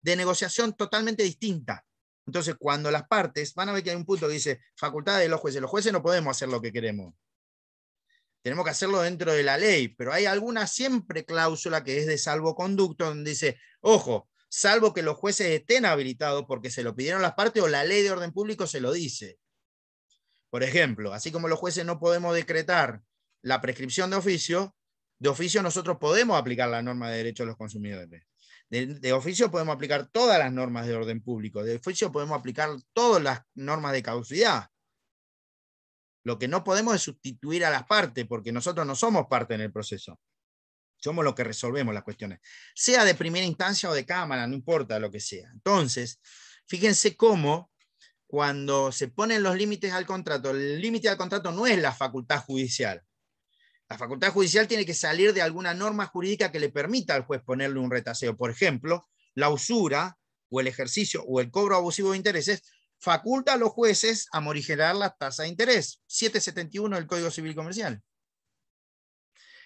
de negociación totalmente distinta. Entonces, cuando las partes, van a ver que hay un punto que dice facultad de los jueces, los jueces no podemos hacer lo que queremos. Tenemos que hacerlo dentro de la ley, pero hay alguna siempre cláusula que es de salvoconducto donde dice, ojo, salvo que los jueces estén habilitados porque se lo pidieron las partes o la ley de orden público se lo dice. Por ejemplo, así como los jueces no podemos decretar la prescripción de oficio, de oficio nosotros podemos aplicar la norma de derechos de los consumidores. De, oficio podemos aplicar todas las normas de orden público. De oficio podemos aplicar todas las normas de caducidad. Lo que no podemos es sustituir a las partes, porque nosotros no somos parte en el proceso. Somos los que resolvemos las cuestiones, sea de primera instancia o de cámara, no importa lo que sea. Entonces, fíjense cómo cuando se ponen los límites al contrato, el límite al contrato no es la facultad judicial. La facultad judicial tiene que salir de alguna norma jurídica que le permita al juez ponerle un retaseo. Por ejemplo, la usura o el ejercicio o el cobro abusivo de intereses faculta a los jueces a morigerar la tasa de interés. 771 del Código Civil Comercial.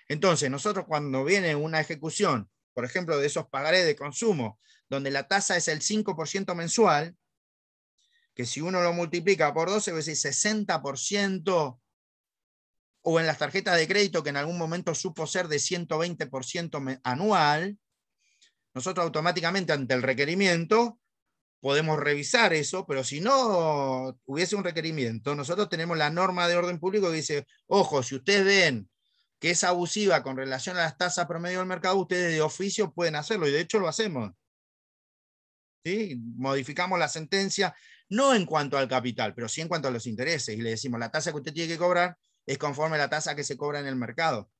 Entonces, nosotros cuando viene una ejecución, por ejemplo, de esos pagarés de consumo, donde la tasa es el 5% mensual, que si uno lo multiplica por 12, veces 60%, o en las tarjetas de crédito, que en algún momento supo ser de 120% anual, nosotros automáticamente ante el requerimiento podemos revisar eso, pero si no hubiese un requerimiento, nosotros tenemos la norma de orden público que dice, ojo, si ustedes ven que es abusiva con relación a las tasas promedio del mercado, ustedes de oficio pueden hacerlo, y de hecho lo hacemos. Modificamos la sentencia no en cuanto al capital, pero sí en cuanto a los intereses. Y le decimos, la tasa que usted tiene que cobrar es conforme a la tasa que se cobra en el mercado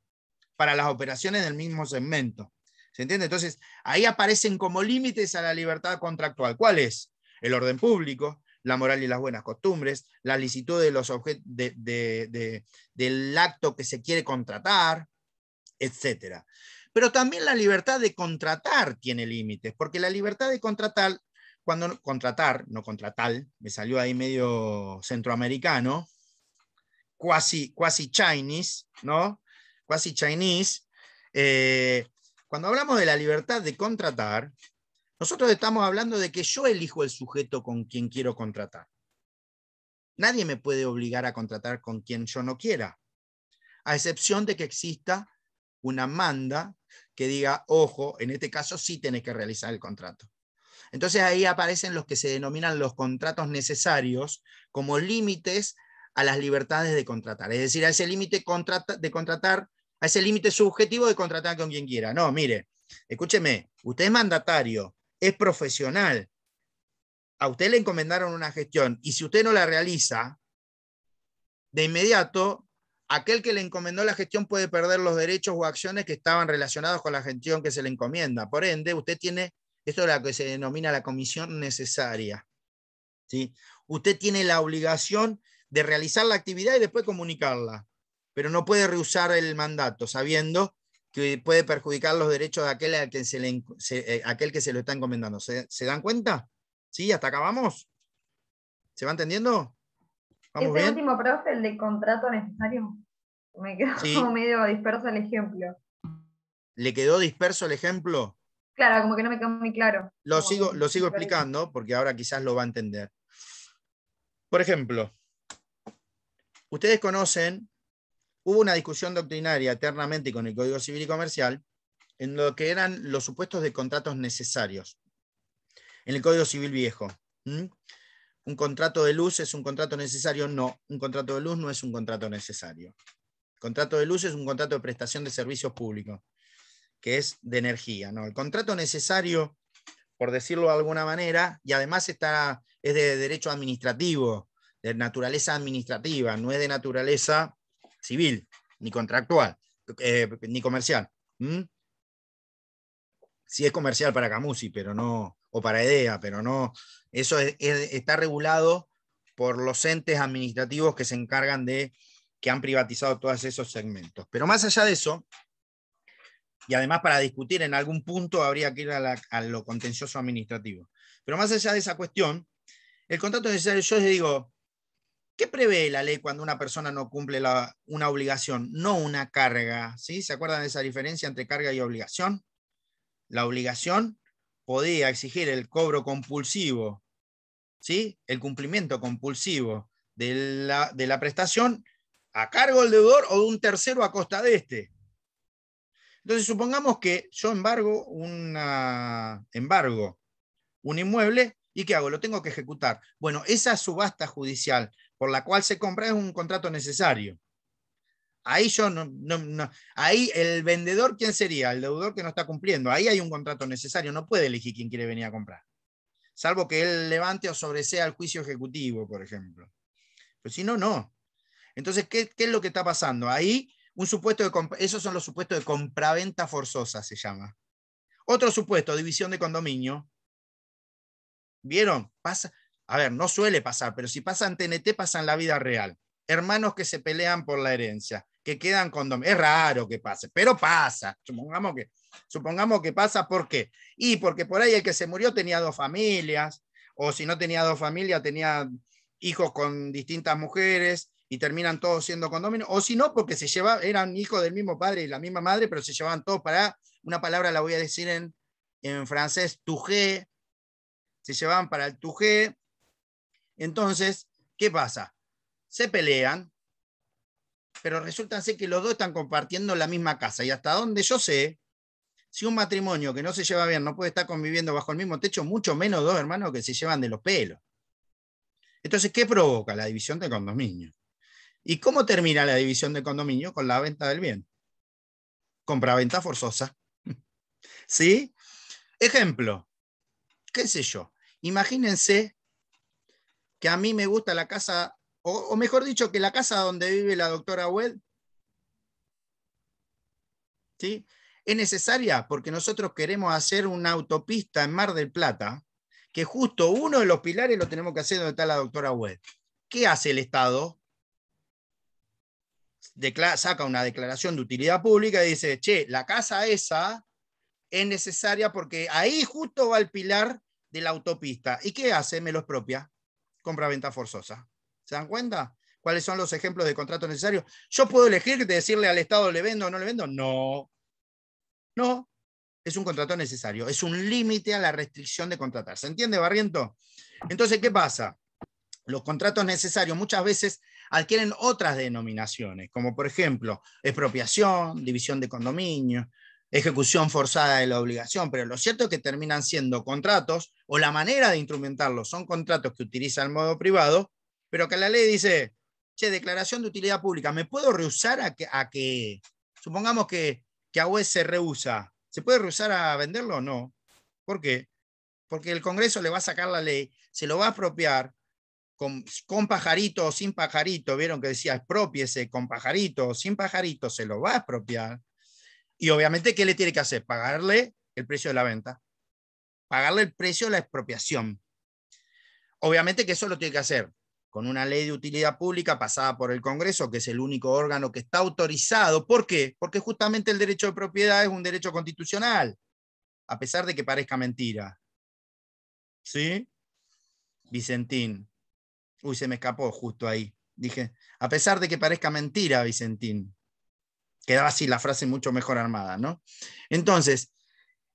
para las operaciones del mismo segmento. ¿Se entiende? Entonces, ahí aparecen como límites a la libertad contractual. ¿Cuál es? El orden público, la moral y las buenas costumbres, la licitud de los de, del acto que se quiere contratar, etc. Pero también la libertad de contratar tiene límites, porque la libertad de contratar cuando contratar, no contratar, me salió ahí medio centroamericano, cuasi Chinese, ¿no? cuasi Chinese. Eh, cuando hablamos de la libertad de contratar, nosotros estamos hablando de que yo elijo el sujeto con quien quiero contratar. Nadie me puede obligar a contratar con quien yo no quiera, a excepción de que exista una manda que diga, ojo, en este caso sí tenés que realizar el contrato. Entonces ahí aparecen los que se denominan los contratos necesarios como límites a las libertades de contratar, es decir, a ese límite de contratar, a ese límite subjetivo de contratar con quien quiera. No, mire, escúcheme, usted es mandatario, es profesional, a usted le encomendaron una gestión y si usted no la realiza, de inmediato, aquel que le encomendó la gestión puede perder los derechos o acciones que estaban relacionados con la gestión que se le encomienda. Por ende, usted tiene esto es lo que se denomina la comisión necesaria. ¿sí? Usted tiene la obligación de realizar la actividad y después comunicarla, pero no puede rehusar el mandato sabiendo que puede perjudicar los derechos de aquel, a se le, eh, aquel que se lo está encomendando. ¿Se, dan cuenta? ¿Sí? ¿Hasta acá vamos? ¿Se va entendiendo? Este último, profe, el de contrato necesario, me quedó como medio disperso el ejemplo. ¿Le quedó disperso el ejemplo? Claro, como que no me quedó muy claro. Lo sigo, lo sigo explicando porque ahora quizás lo va a entender. Por ejemplo, ustedes conocen, hubo una discusión doctrinaria eternamente con el Código Civil y Comercial en lo que eran los supuestos de contratos necesarios en el Código Civil viejo. ¿Un contrato de luz es un contrato necesario? No, un contrato de luz no es un contrato necesario. contrato de luz es un contrato de prestación de servicios públicos que es de energía. ¿no? El contrato necesario, por decirlo de alguna manera, y además está, es de derecho administrativo, de naturaleza administrativa, no es de naturaleza civil, ni contractual, eh, ni comercial. Si Sí es comercial para Camusi, pero no, o para EDEA, pero no. Eso está regulado por los entes administrativos que se encargan de que han privatizado todos esos segmentos. Pero más allá de eso, y además para discutir en algún punto habría que ir a, lo contencioso administrativo. Pero más allá de esa cuestión, el contrato necesario, yo les digo, ¿qué prevé la ley cuando una persona no cumple una obligación, no una carga? ¿sí? ¿Se acuerdan de esa diferencia entre carga y obligación? La obligación podía exigir el cobro compulsivo, ¿sí? el cumplimiento compulsivo de la, de la prestación a cargo del deudor o de un tercero a costa de este. Entonces, supongamos que yo embargo, una, embargo un inmueble y ¿qué hago? Lo tengo que ejecutar. Bueno, esa subasta judicial por la cual se compra es un contrato necesario. Ahí yo no, no, ahí el vendedor, ¿quién sería? El deudor que no está cumpliendo. Ahí hay un contrato necesario, no puede elegir quién quiere venir a comprar. Salvo que él levante o sobresea el juicio ejecutivo, por ejemplo. pues si no, no. Entonces, ¿qué, ¿qué, es lo que está pasando? Ahí un supuesto de esos son los supuestos de compraventa forzosa, se llama. Otro supuesto, división de condominio. ¿Vieron? Pasa, a ver, no suele pasar, pero si pasa en TNT, pasa en la vida real. Hermanos que se pelean por la herencia, que quedan condominio. Es raro que pase, pero pasa. Supongamos que, supongamos que pasa, ¿por qué? Y porque por ahí el que se murió tenía dos familias, o si no tenía dos familias, tenía hijos con distintas mujeres, y terminan todos siendo condominios, o si no, porque se lleva, eran hijos del mismo padre y la misma madre, pero se llevaban todos para, una palabra la voy a decir en, en francés, tuje, se llevaban para el tuje Entonces, ¿qué pasa? Se pelean, pero resulta ser que los dos están compartiendo la misma casa. Y hasta donde yo sé, si un matrimonio que no se lleva bien no puede estar conviviendo bajo el mismo techo, mucho menos dos hermanos que se llevan de los pelos. Entonces, ¿qué provoca la división de condominio? ¿Y cómo termina la división de condominio? Con la venta del bien. Compraventa forzosa. (laughs) ¿Sí? Ejemplo, qué sé yo, imagínense que a mí me gusta la casa, o, mejor dicho, que la casa donde vive la doctora Webb. ¿sí? Es necesaria porque nosotros queremos hacer una autopista en Mar del Plata, que justo uno de los pilares lo tenemos que hacer donde está la doctora Webb. ¿Qué hace el Estado? saca una declaración de utilidad pública y dice, che, la casa esa es necesaria porque ahí justo va el pilar de la autopista. ¿Y qué hace? Me lo expropia. Compra-venta forzosa. ¿Se dan cuenta? ¿Cuáles son los ejemplos de contrato necesarios? ¿Yo puedo elegir de decirle al Estado le vendo o no le vendo? No. No. Es un contrato necesario. Es un límite a la restricción de contratar. ¿Se entiende, Barriento? Entonces, ¿qué pasa? Los contratos necesarios muchas veces adquieren otras denominaciones, como por ejemplo expropiación, división de condominio, ejecución forzada de la obligación, pero lo cierto es que terminan siendo contratos o la manera de instrumentarlos son contratos que utiliza el modo privado, pero que la ley dice, che, declaración de utilidad pública, ¿me puedo rehusar a que, que supongamos que, a UES se rehúsa? ¿Se puede rehusar a venderlo o no? ¿Por qué? Porque el Congreso le va a sacar la ley, se lo va a apropiar, con, pajarito o sin pajarito, vieron que decía, expropiese con pajarito o sin pajarito, se lo va a expropiar. Y obviamente, ¿qué le tiene que hacer? Pagarle el precio de la venta, pagarle el precio de la expropiación. Obviamente que eso lo tiene que hacer con una ley de utilidad pública pasada por el Congreso, que es el único órgano que está autorizado. ¿Por qué? Porque justamente el derecho de propiedad es un derecho constitucional, a pesar de que parezca mentira. ¿Sí? Vicentín. Uy, se me escapó justo ahí. Dije, a pesar de que parezca mentira, Vicentín. Quedaba así la frase mucho mejor armada, ¿no? Entonces,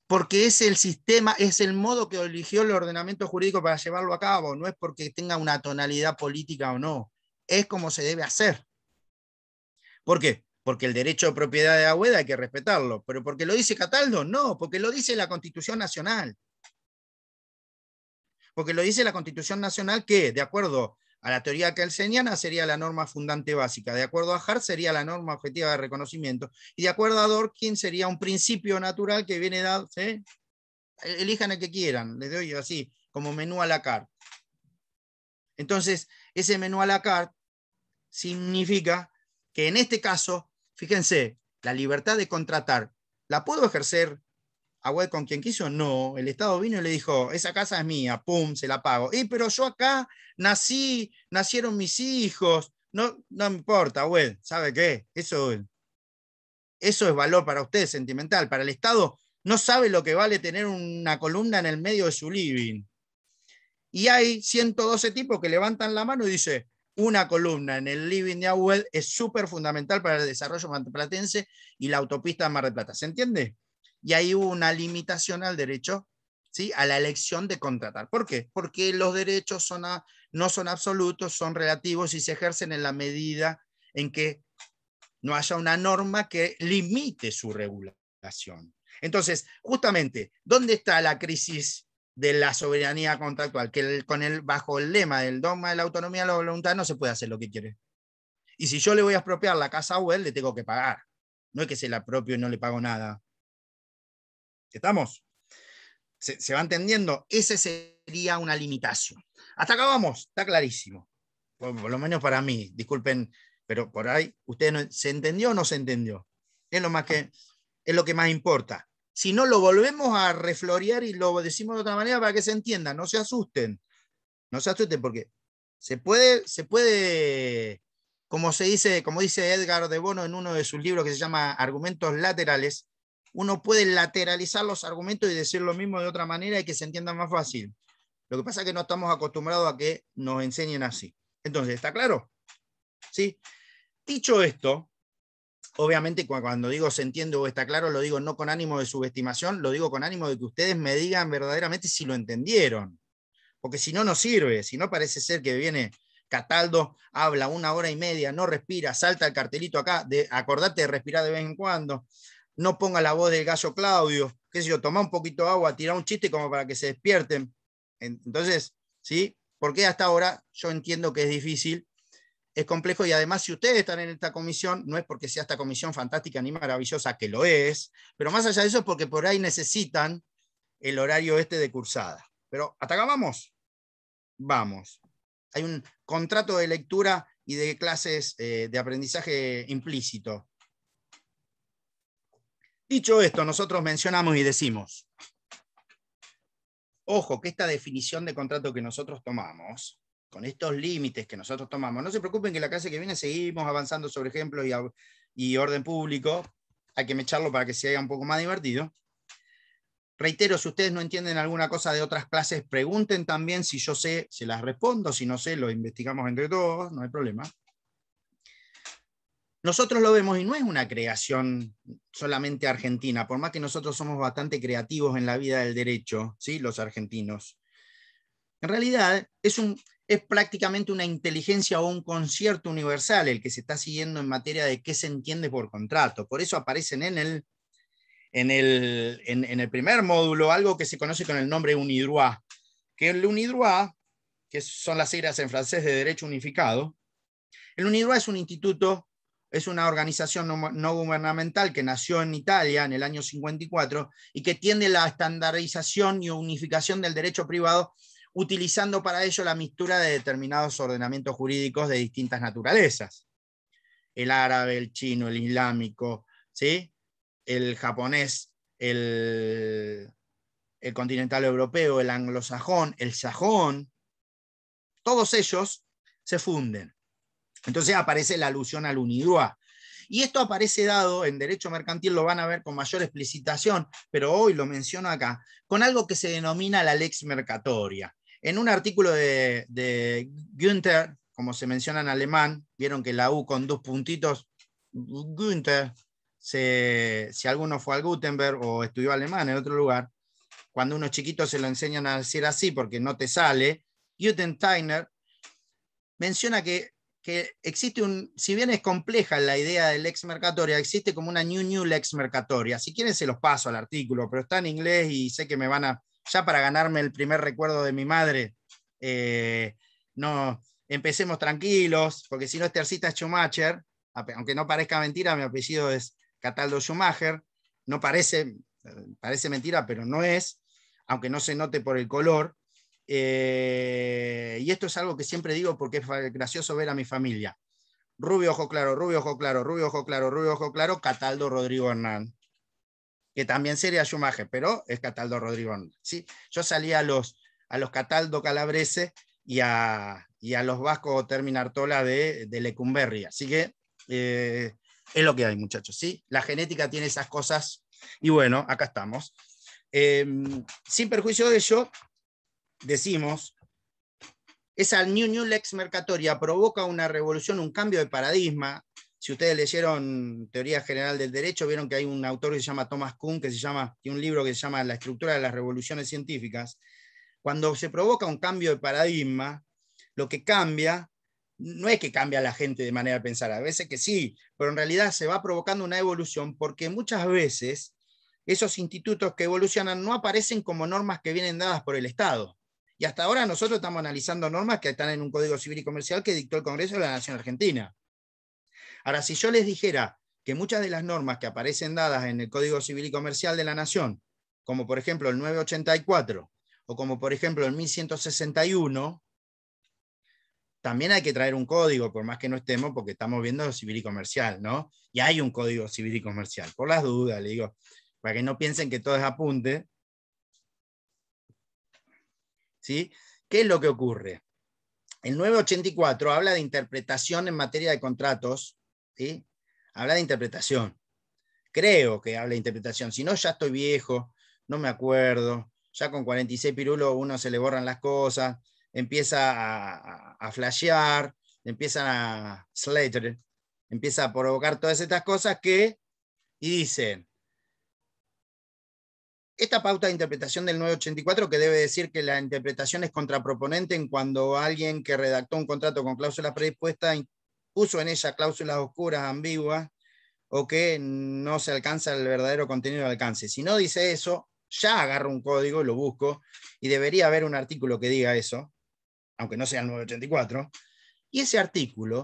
porque es el sistema, es el modo que eligió el ordenamiento jurídico para llevarlo a cabo, no es porque tenga una tonalidad política o no, es como se debe hacer. ¿Por qué? Porque el derecho de propiedad de la hay que respetarlo, pero porque lo dice Cataldo, no, porque lo dice la Constitución Nacional porque lo dice la Constitución Nacional que, de acuerdo a la teoría kelseniana, sería la norma fundante básica, de acuerdo a Hart sería la norma objetiva de reconocimiento, y de acuerdo a Dorkin sería un principio natural que viene dado, elijan el que quieran, les doy así, como menú a la carta. Entonces, ese menú a la carta significa que en este caso, fíjense, la libertad de contratar, ¿la puedo ejercer web con quien quiso, no. El Estado vino y le dijo, esa casa es mía, pum, se la pago. Y pero yo acá nací, nacieron mis hijos. No, no importa, web ¿sabe qué? Eso, eso es valor para usted, sentimental. Para el Estado no sabe lo que vale tener una columna en el medio de su living. Y hay 112 tipos que levantan la mano y dicen, una columna en el living de Aguel es súper fundamental para el desarrollo marplatense y la autopista Mar del Plata. ¿Se entiende? y hubo una limitación al derecho ¿sí? a la elección de contratar. ¿Por qué? Porque los derechos no son absolutos, son relativos y se ejercen en la medida en que no haya una norma que limite su regulación. Entonces, justamente, ¿dónde está la crisis de la soberanía contractual? Que con el, bajo el lema del dogma de la autonomía de la voluntad no se puede hacer lo que quiere. Y si yo le voy a expropiar la casa a él le tengo que pagar. No es que se la apropie y no le pago nada. ¿Estamos? Se, va entendiendo. Esa sería una limitación. Hasta acá vamos, está clarísimo. Por, lo menos para mí, disculpen, pero por ahí, ustedes se entendió o no se entendió? Es lo, más que, es lo que más importa. Si no, lo volvemos a reflorear y lo decimos de otra manera para que se entienda. No se asusten. No se asusten porque se puede, se puede como se dice, como dice Edgar de Bono en uno de sus libros que se llama Argumentos Laterales, uno puede lateralizar los argumentos y decir lo mismo de otra manera y que se entienda más fácil. Lo que pasa es que no estamos acostumbrados a que nos enseñen así. Entonces, ¿está claro? ¿Sí? Dicho esto, obviamente cuando digo se entiende o está claro, lo digo no con ánimo de subestimación, lo digo con ánimo de que ustedes me digan verdaderamente si lo entendieron. Porque si no, no sirve. Si no, parece ser que viene Cataldo, habla una hora y media, no respira, salta el cartelito acá, de, acordate de respirar de vez en cuando no ponga la voz del gallo Claudio, qué sé yo, toma un poquito de agua, tira un chiste como para que se despierten. Entonces, ¿sí? Porque hasta ahora yo entiendo que es difícil, es complejo y además si ustedes están en esta comisión, no es porque sea esta comisión fantástica ni maravillosa, que lo es, pero más allá de eso es porque por ahí necesitan el horario este de cursada. Pero hasta acá vamos. Vamos. Hay un contrato de lectura y de clases eh, de aprendizaje implícito. Dicho esto, nosotros mencionamos y decimos, ojo, que esta definición de contrato que nosotros tomamos, con estos límites que nosotros tomamos, no se preocupen que la clase que viene seguimos avanzando sobre ejemplos y, orden público, hay que echarlo para que se haga un poco más divertido. Reitero, si ustedes no entienden alguna cosa de otras clases, pregunten también si yo sé, se las respondo, si no sé, lo investigamos entre todos, no hay problema nosotros lo vemos y no es una creación solamente argentina, por más que nosotros somos bastante creativos en la vida del derecho, ¿sí? los argentinos. En realidad es, un, es prácticamente una inteligencia o un concierto universal el que se está siguiendo en materia de qué se entiende por contrato. Por eso aparecen en el, en el, primer módulo algo que se conoce con el nombre UNIDROIT, que el UNIDROIT, que son las siglas en francés de Derecho Unificado, el UNIDROIT es un instituto es una organización no, gubernamental que nació en Italia en el año 54 y que tiende la estandarización y unificación del derecho privado utilizando para ello la mistura de determinados ordenamientos jurídicos de distintas naturalezas. El árabe, el chino, el islámico, el japonés, el continental europeo, el anglosajón, el sajón, todos ellos se funden entonces aparece la alusión al UNIDUA. Y esto aparece dado en derecho mercantil, lo van a ver con mayor explicitación, pero hoy lo menciono acá, con algo que se denomina la lex mercatoria. En un artículo de, Günther, como se menciona en alemán, vieron que la U con dos puntitos, Günther, si alguno fue al Gutenberg o estudió alemán en otro lugar, cuando unos chiquitos se lo enseñan a decir así porque no te sale, teiner menciona que existe un, si bien es compleja la idea del ex mercatoria, existe como una new new lex mercatoria. Si quieren se los paso al artículo, pero está en inglés y sé que me van a, ya para ganarme el primer recuerdo de mi madre, eh, no, empecemos tranquilos, porque si no es Tercita Schumacher, aunque no parezca mentira, mi apellido es Cataldo Schumacher, no parece, eh, parece mentira, pero no es, aunque no se note por el color, eh, y esto es algo que siempre digo porque es gracioso ver a mi familia. Rubio Ojo Claro, Rubio Ojo Claro, Rubio Ojo Claro, Rubio Ojo Claro, Cataldo Rodrigo Hernán, que también sería Yumaje pero es Cataldo Rodrigo Hernán. ¿sí? Yo salía a los, a los Cataldo Calabrese y a, y a los vascos Terminartola de, de Lecumberri. Así que eh, es lo que hay, muchachos. ¿sí? La genética tiene esas cosas y bueno, acá estamos. Em, sin perjuicio de ello, decimos, esa New New Lex Mercatoria provoca una revolución, un cambio de paradigma. Si ustedes leyeron Teoría General del Derecho, vieron que hay un autor que se llama Thomas Kuhn, que se llama, tiene un libro que se llama La estructura de las revoluciones científicas. Cuando se provoca un cambio de paradigma, lo que cambia no es que cambia la gente de manera de pensar, a veces que sí, pero en realidad se va provocando una evolución porque muchas veces esos institutos que evolucionan no aparecen como normas que vienen dadas por el Estado. Y hasta ahora nosotros estamos analizando normas que están en un Código Civil y Comercial que dictó el Congreso de la Nación Argentina. Ahora, si yo les dijera que muchas de las normas que aparecen dadas en el Código Civil y Comercial de la Nación, como por ejemplo el 984 o como por ejemplo el 1161, también hay que traer un código, por más que no estemos, porque estamos viendo civil y comercial, ¿no? Y hay un código civil y comercial, por las dudas, le digo, para que no piensen que todo es apunte, ¿sí? ¿Qué es lo que ocurre? El 984 habla de interpretación en materia de contratos, ¿sí? habla de interpretación. Creo que habla de interpretación, si no ya estoy viejo, no me acuerdo, ya con 46 pirulos uno se le borran las cosas, empieza a, flashear, empieza a Slater, empieza a provocar todas estas cosas que, y dicen, esta pauta de interpretación del 984 que debe decir que la interpretación es contraproponente en cuando alguien que redactó un contrato con cláusulas predispuestas puso en ella cláusulas oscuras, ambiguas, o que no se alcanza el verdadero contenido de alcance. Si no dice eso, ya agarro un código, lo busco, y debería haber un artículo que diga eso, aunque no sea el 984, y ese artículo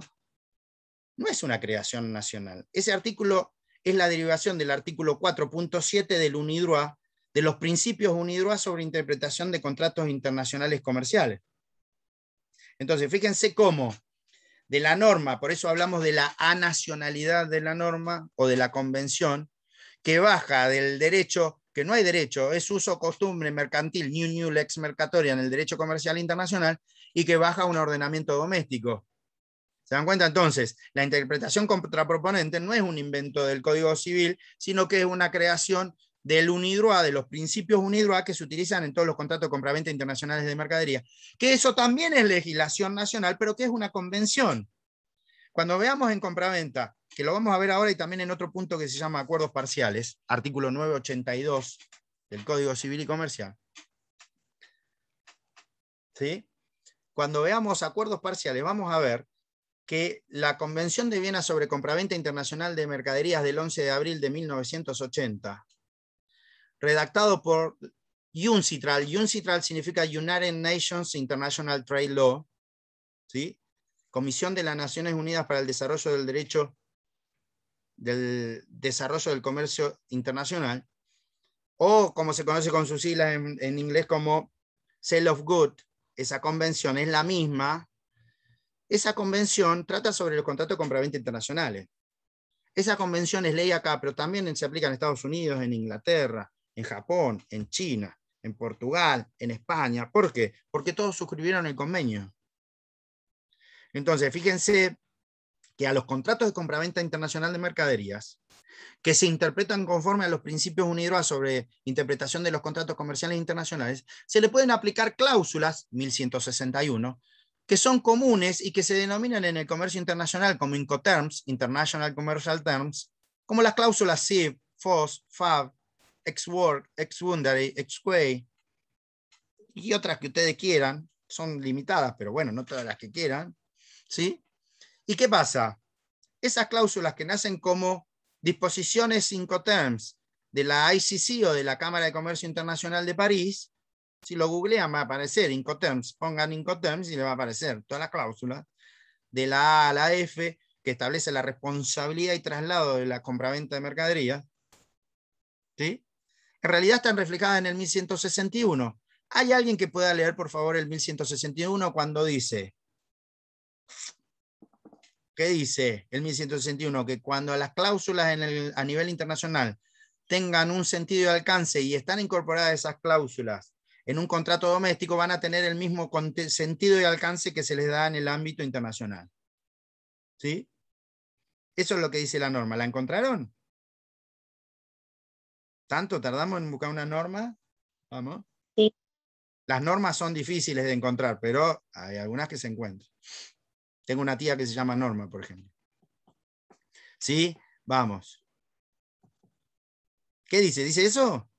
no es una creación nacional. Ese artículo es la derivación del artículo 4.7 del UNIDROA, de los principios UNIDROIT sobre interpretación de contratos internacionales comerciales. Entonces, fíjense cómo de la norma, por eso hablamos de la anacionalidad de la norma o de la convención, que baja del derecho, que no hay derecho, es uso, costumbre mercantil, new, new lex mercatoria en el derecho comercial internacional, y que baja un ordenamiento doméstico. ¿Se dan cuenta? Entonces, la interpretación contraproponente no es un invento del Código Civil, sino que es una creación del UNIDROA, de los principios UNIDROA que se utilizan en todos los contratos de compraventa internacionales de mercadería, que eso también es legislación nacional, pero que es una convención. Cuando veamos en compraventa, que lo vamos a ver ahora y también en otro punto que se llama acuerdos parciales, artículo 982 del Código Civil y Comercial. ¿Sí? Cuando veamos acuerdos parciales, vamos a ver que la Convención de Viena sobre Compraventa Internacional de Mercaderías del 11 de abril de 1980 redactado por UNCITRAL. UNCITRAL significa United Nations International Trade Law, Comisión de las Naciones Unidas para el Desarrollo del Derecho del Desarrollo del Comercio Internacional, o como se conoce con sus siglas en, en inglés como Sale of Good, esa convención es la misma. Esa convención trata sobre los contratos de compraventa internacionales. Esa convención es ley acá, pero también se aplica en Estados Unidos, en Inglaterra, en Japón, en China, en Portugal, en España. ¿Por qué? Porque todos suscribieron el convenio. Entonces, fíjense que a los contratos de compraventa internacional de mercaderías, que se interpretan conforme a los principios UNIDROIT sobre interpretación de los contratos comerciales internacionales, se le pueden aplicar cláusulas 1161 que son comunes y que se denominan en el comercio internacional como Incoterms, International Commercial Terms, como las cláusulas CIF, FOS, FAB, Ex-Work, Xwork, Ex-Way, y otras que ustedes quieran. Son limitadas, pero bueno, no todas las que quieran. ¿Sí? ¿Y qué pasa? Esas cláusulas que nacen como disposiciones Incoterms de la ICC o de la Cámara de Comercio Internacional de París, si lo googlean va a aparecer Incoterms, pongan Incoterms y le va a aparecer todas las cláusulas de la A a la F que establece la responsabilidad y traslado de la compraventa de mercadería, ¿Sí? en realidad están reflejadas en el 1161. ¿Hay alguien que pueda leer, por favor, el 1161 cuando dice? ¿Qué dice el 1161? Que cuando las cláusulas en el, a nivel internacional tengan un sentido de alcance y están incorporadas esas cláusulas en un contrato doméstico, van a tener el mismo sentido y alcance que se les da en el ámbito internacional. ¿Sí? Eso es lo que dice la norma. ¿La encontraron? ¿Tanto tardamos en buscar una norma? Vamos. Sí. Las normas son difíciles de encontrar, pero hay algunas que se encuentran. Tengo una tía que se llama Norma, por ejemplo. ¿Sí? Vamos. ¿Qué dice? ¿Dice eso?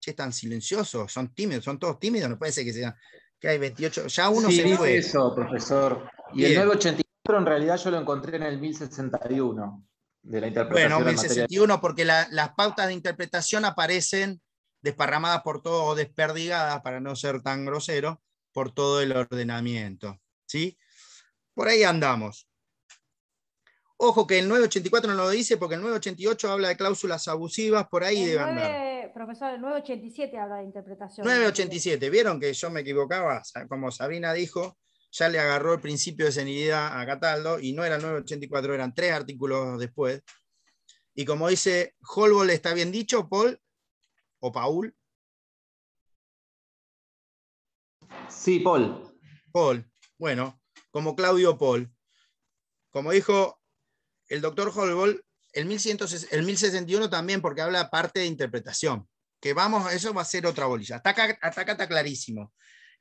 ¿Qué están silenciosos, son tímidos, son todos tímidos, no puede ser que sean. Que hay 28, ya uno sí, se dice eso, profesor. Y el 984 en realidad yo lo encontré en el 1061 de la interpretación. Bueno, 1061, 61, porque las pautas de interpretación aparecen desparramadas por todo, o desperdigadas, para no ser tan grosero, por todo el ordenamiento. ¿sí? Por ahí andamos. Ojo que el 984 no lo dice porque el 988 habla de cláusulas abusivas, por ahí debe andar. Profesor, el 987 habla de interpretación. 987, ¿vieron que yo me equivocaba? Como Sabina dijo, ya le agarró el principio de senilidad a Cataldo y no era el 984, eran tres artículos después. Y como dice Holbol, ¿está bien dicho, Paul? ¿O Paul? Sí, Paul. Paul, bueno, como Claudio Paul. Como dijo el doctor Holbol, el, el 1061 también, porque habla parte de interpretación. Que vamos, eso va a ser otra bolilla. hasta acá está clarísimo.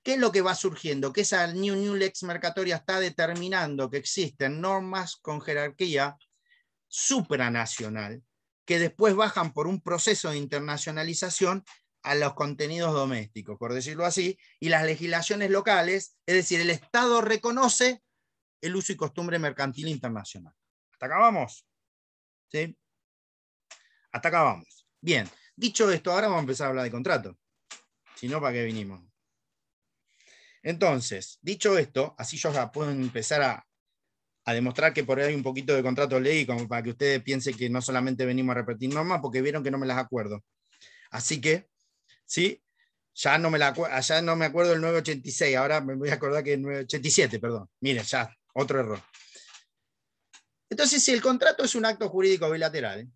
¿Qué es lo que va surgiendo? Que esa New New Lex Mercatoria está determinando que existen normas con jerarquía supranacional que después bajan por un proceso de internacionalización a los contenidos domésticos, por decirlo así, y las legislaciones locales, es decir, el Estado reconoce el uso y costumbre mercantil internacional. ¿Hasta acá vamos? ¿Sí? Hasta acá vamos. Bien, dicho esto, ahora vamos a empezar a hablar de contrato. Si no, ¿para qué vinimos? Entonces, dicho esto, así yo ya puedo empezar a, demostrar que por ahí hay un poquito de contrato ley, como para que ustedes piensen que no solamente venimos a repetir normas, porque vieron que no me las acuerdo. Así que, ¿sí? Ya no me, la, ya no me acuerdo el 986, ahora me voy a acordar que el 987, perdón. Miren, ya, otro error. Entonces, si el contrato es un acto jurídico bilateral,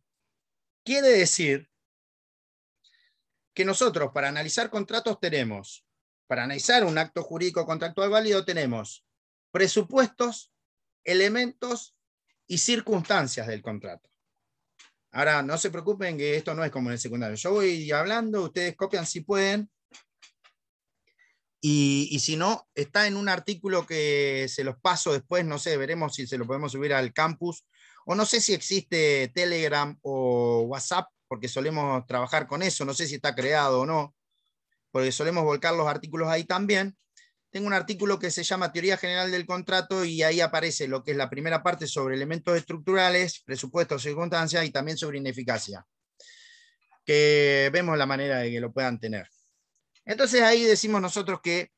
quiere decir que nosotros para analizar contratos tenemos para analizar un acto jurídico contractual válido tenemos presupuestos, elementos y circunstancias del contrato. Ahora, no se preocupen que esto no es como en el secundario. Yo voy hablando, ustedes copian si pueden. Y, si no, está en un artículo que se los paso después, no sé, veremos si se lo podemos subir al campus. O no sé si existe Telegram o WhatsApp, porque solemos trabajar con eso, no sé si está creado o no porque solemos volcar los artículos ahí también. Tengo un artículo que se llama Teoría General del Contrato y ahí aparece lo que es la primera parte sobre elementos estructurales, presupuestos, circunstancias y también sobre ineficacia, que vemos la manera de que lo puedan tener. Entonces ahí decimos nosotros que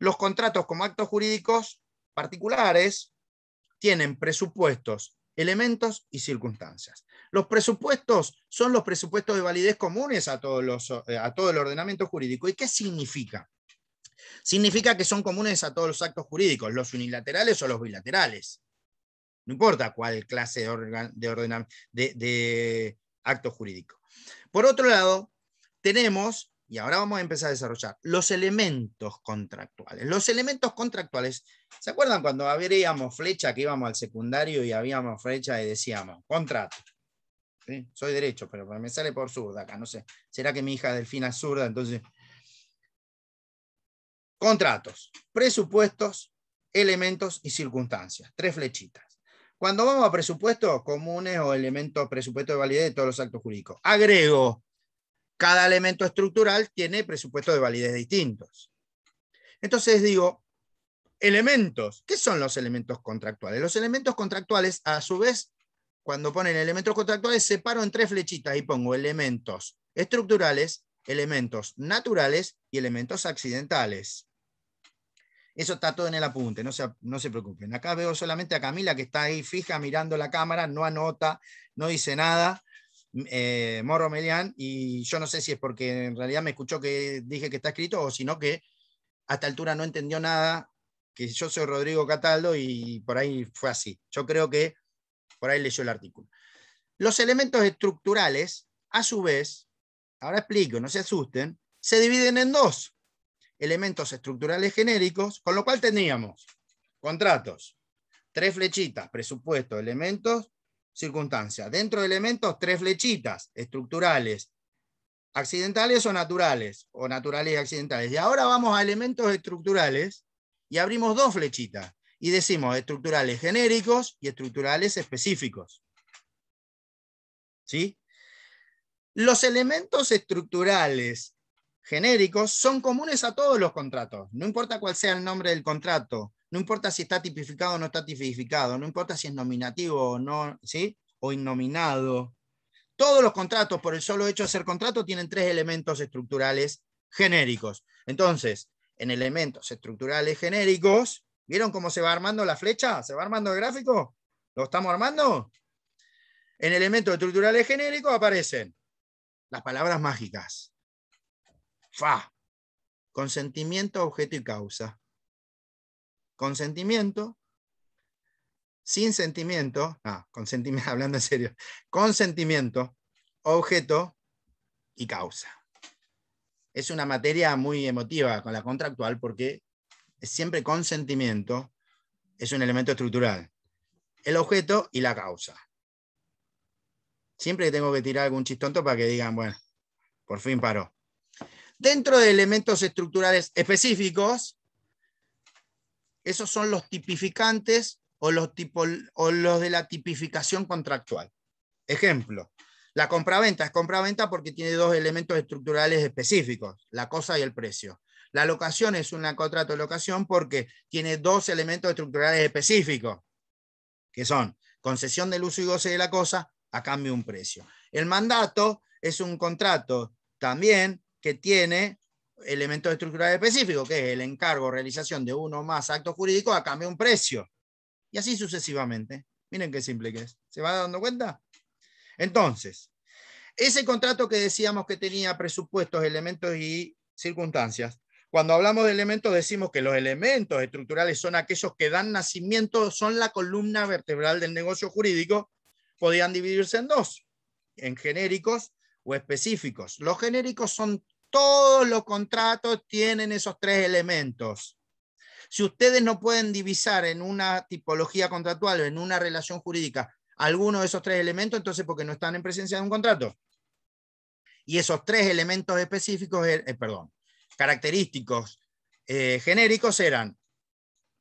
los contratos como actos jurídicos particulares tienen presupuestos, elementos y circunstancias. Los presupuestos son los presupuestos de validez comunes eh, a, todo el ordenamiento jurídico. ¿Y qué significa? Significa que son comunes a todos los actos jurídicos, los unilaterales o los bilaterales. No importa cuál clase de, de, acto jurídico. Por otro lado, tenemos, y ahora vamos a empezar a desarrollar, los elementos contractuales. Los elementos contractuales, ¿se acuerdan cuando abríamos flecha que íbamos al secundario y habíamos flecha y decíamos contrato? Soy derecho, pero me sale por zurda acá, no sé. ¿Será que mi hija Delfina es zurda? Entonces, contratos, presupuestos, elementos y circunstancias. Tres flechitas. Cuando vamos a presupuestos comunes o elementos, presupuesto de validez de todos los actos jurídicos, agrego, cada elemento estructural tiene presupuesto de validez distintos. Entonces digo, elementos. ¿Qué son los elementos contractuales? Los elementos contractuales, a su vez, cuando ponen elementos contractuales, separo en tres flechitas y pongo elementos estructurales, elementos naturales y elementos accidentales. Eso está todo en el apunte, no se, no se preocupen. Acá veo solamente a Camila que está ahí fija mirando la cámara, no anota, no dice nada. Eh, Morro Melián, y yo no sé si es porque en realidad me escuchó que dije que está escrito o sino que a esta altura no entendió nada, que yo soy Rodrigo Cataldo y por ahí fue así. Yo creo que por ahí leyó el artículo. Los elementos estructurales, a su vez, ahora explico, no se asusten, se dividen en dos. Elementos estructurales genéricos, con lo cual teníamos contratos, tres flechitas, presupuesto, elementos, circunstancias. Dentro de elementos, tres flechitas estructurales, accidentales o naturales, o naturales y accidentales. Y ahora vamos a elementos estructurales y abrimos dos flechitas y decimos estructurales genéricos y estructurales específicos. ¿Sí? Los elementos estructurales genéricos son comunes a todos los contratos, no importa cuál sea el nombre del contrato, no importa si está tipificado o no está tipificado, no importa si es nominativo o no, ¿sí? O innominado. Todos los contratos, por el solo hecho de ser contrato, tienen tres elementos estructurales genéricos. Entonces, en elementos estructurales genéricos, ¿Vieron cómo se va armando la flecha? ¿Se va armando el gráfico? ¿Lo estamos armando? En elementos estructurales genéricos aparecen las palabras mágicas. Fa. Consentimiento, objeto y causa. Consentimiento. Sin sentimiento. Ah, consentimiento, (laughs) hablando en serio. Consentimiento, objeto y causa. Es una materia muy emotiva con la contractual porque siempre consentimiento, es un elemento estructural. El objeto y la causa. Siempre tengo que tirar algún chistonto para que digan, bueno, por fin paró. Dentro de elementos estructurales específicos, esos son los tipificantes o los, o los de la tipificación contractual. Ejemplo, la compraventa es compraventa porque tiene dos elementos estructurales específicos, la cosa y el precio. La locación es un contrato de locación porque tiene dos elementos estructurales específicos, que son concesión del uso y goce de la cosa a cambio de un precio. El mandato es un contrato también que tiene elementos estructurales específicos, que es el encargo o realización de uno o más actos jurídicos a cambio de un precio. Y así sucesivamente. Miren qué simple que es. ¿Se va dando cuenta? Entonces, ese contrato que decíamos que tenía presupuestos, elementos y circunstancias, cuando hablamos de elementos, decimos que los elementos estructurales son aquellos que dan nacimiento, son la columna vertebral del negocio jurídico. Podían dividirse en dos, en genéricos o específicos. Los genéricos son todos los contratos, tienen esos tres elementos. Si ustedes no pueden divisar en una tipología contractual o en una relación jurídica alguno de esos tres elementos, entonces porque no están en presencia de un contrato. Y esos tres elementos específicos, eh, perdón, característicos eh, genéricos eran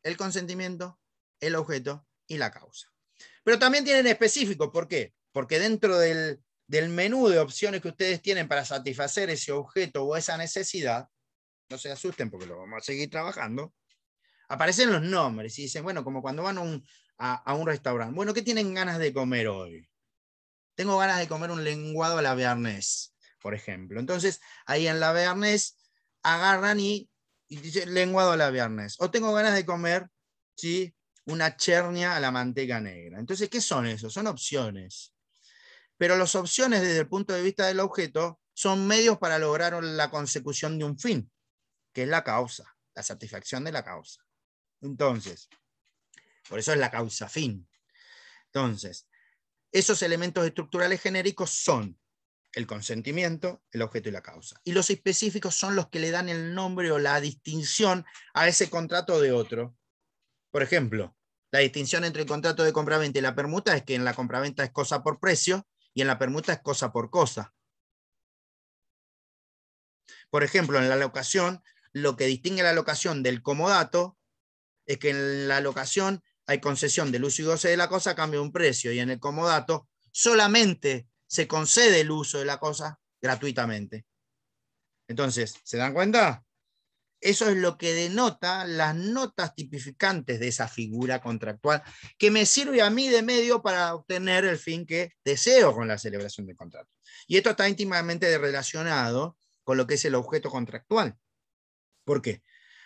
el consentimiento, el objeto y la causa. Pero también tienen específicos, ¿por qué? Porque dentro del, menú de opciones que ustedes tienen para satisfacer ese objeto o esa necesidad, no se asusten porque lo vamos a seguir trabajando, aparecen los nombres y dicen, bueno, como cuando van a un, un restaurante, bueno, ¿qué tienen ganas de comer hoy? Tengo ganas de comer un lenguado a la bearnés, por ejemplo. Entonces, ahí en la bearnés agarran y, dice dicen lenguado la viernes. O tengo ganas de comer, Una chernia a la manteca negra. Entonces, ¿qué son eso? Son opciones. Pero las opciones desde el punto de vista del objeto son medios para lograr la consecución de un fin, que es la causa, la satisfacción de la causa. Entonces, por eso es la causa fin. Entonces, esos elementos estructurales genéricos son el consentimiento, el objeto y la causa. Y los específicos son los que le dan el nombre o la distinción a ese contrato de otro. Por ejemplo, la distinción entre el contrato de compraventa y la permuta es que en la compraventa es cosa por precio y en la permuta es cosa por cosa. Por ejemplo, en la locación, lo que distingue la locación del comodato es que en la locación hay concesión del uso y goce de la cosa a cambio un precio y en el comodato solamente se concede el uso de la cosa gratuitamente. Entonces, ¿se dan cuenta? Eso es lo que denota las notas tipificantes de esa figura contractual que me sirve a mí de medio para obtener el fin que deseo con la celebración del contrato. Y esto está íntimamente relacionado con lo que es el objeto contractual. ¿Por qué?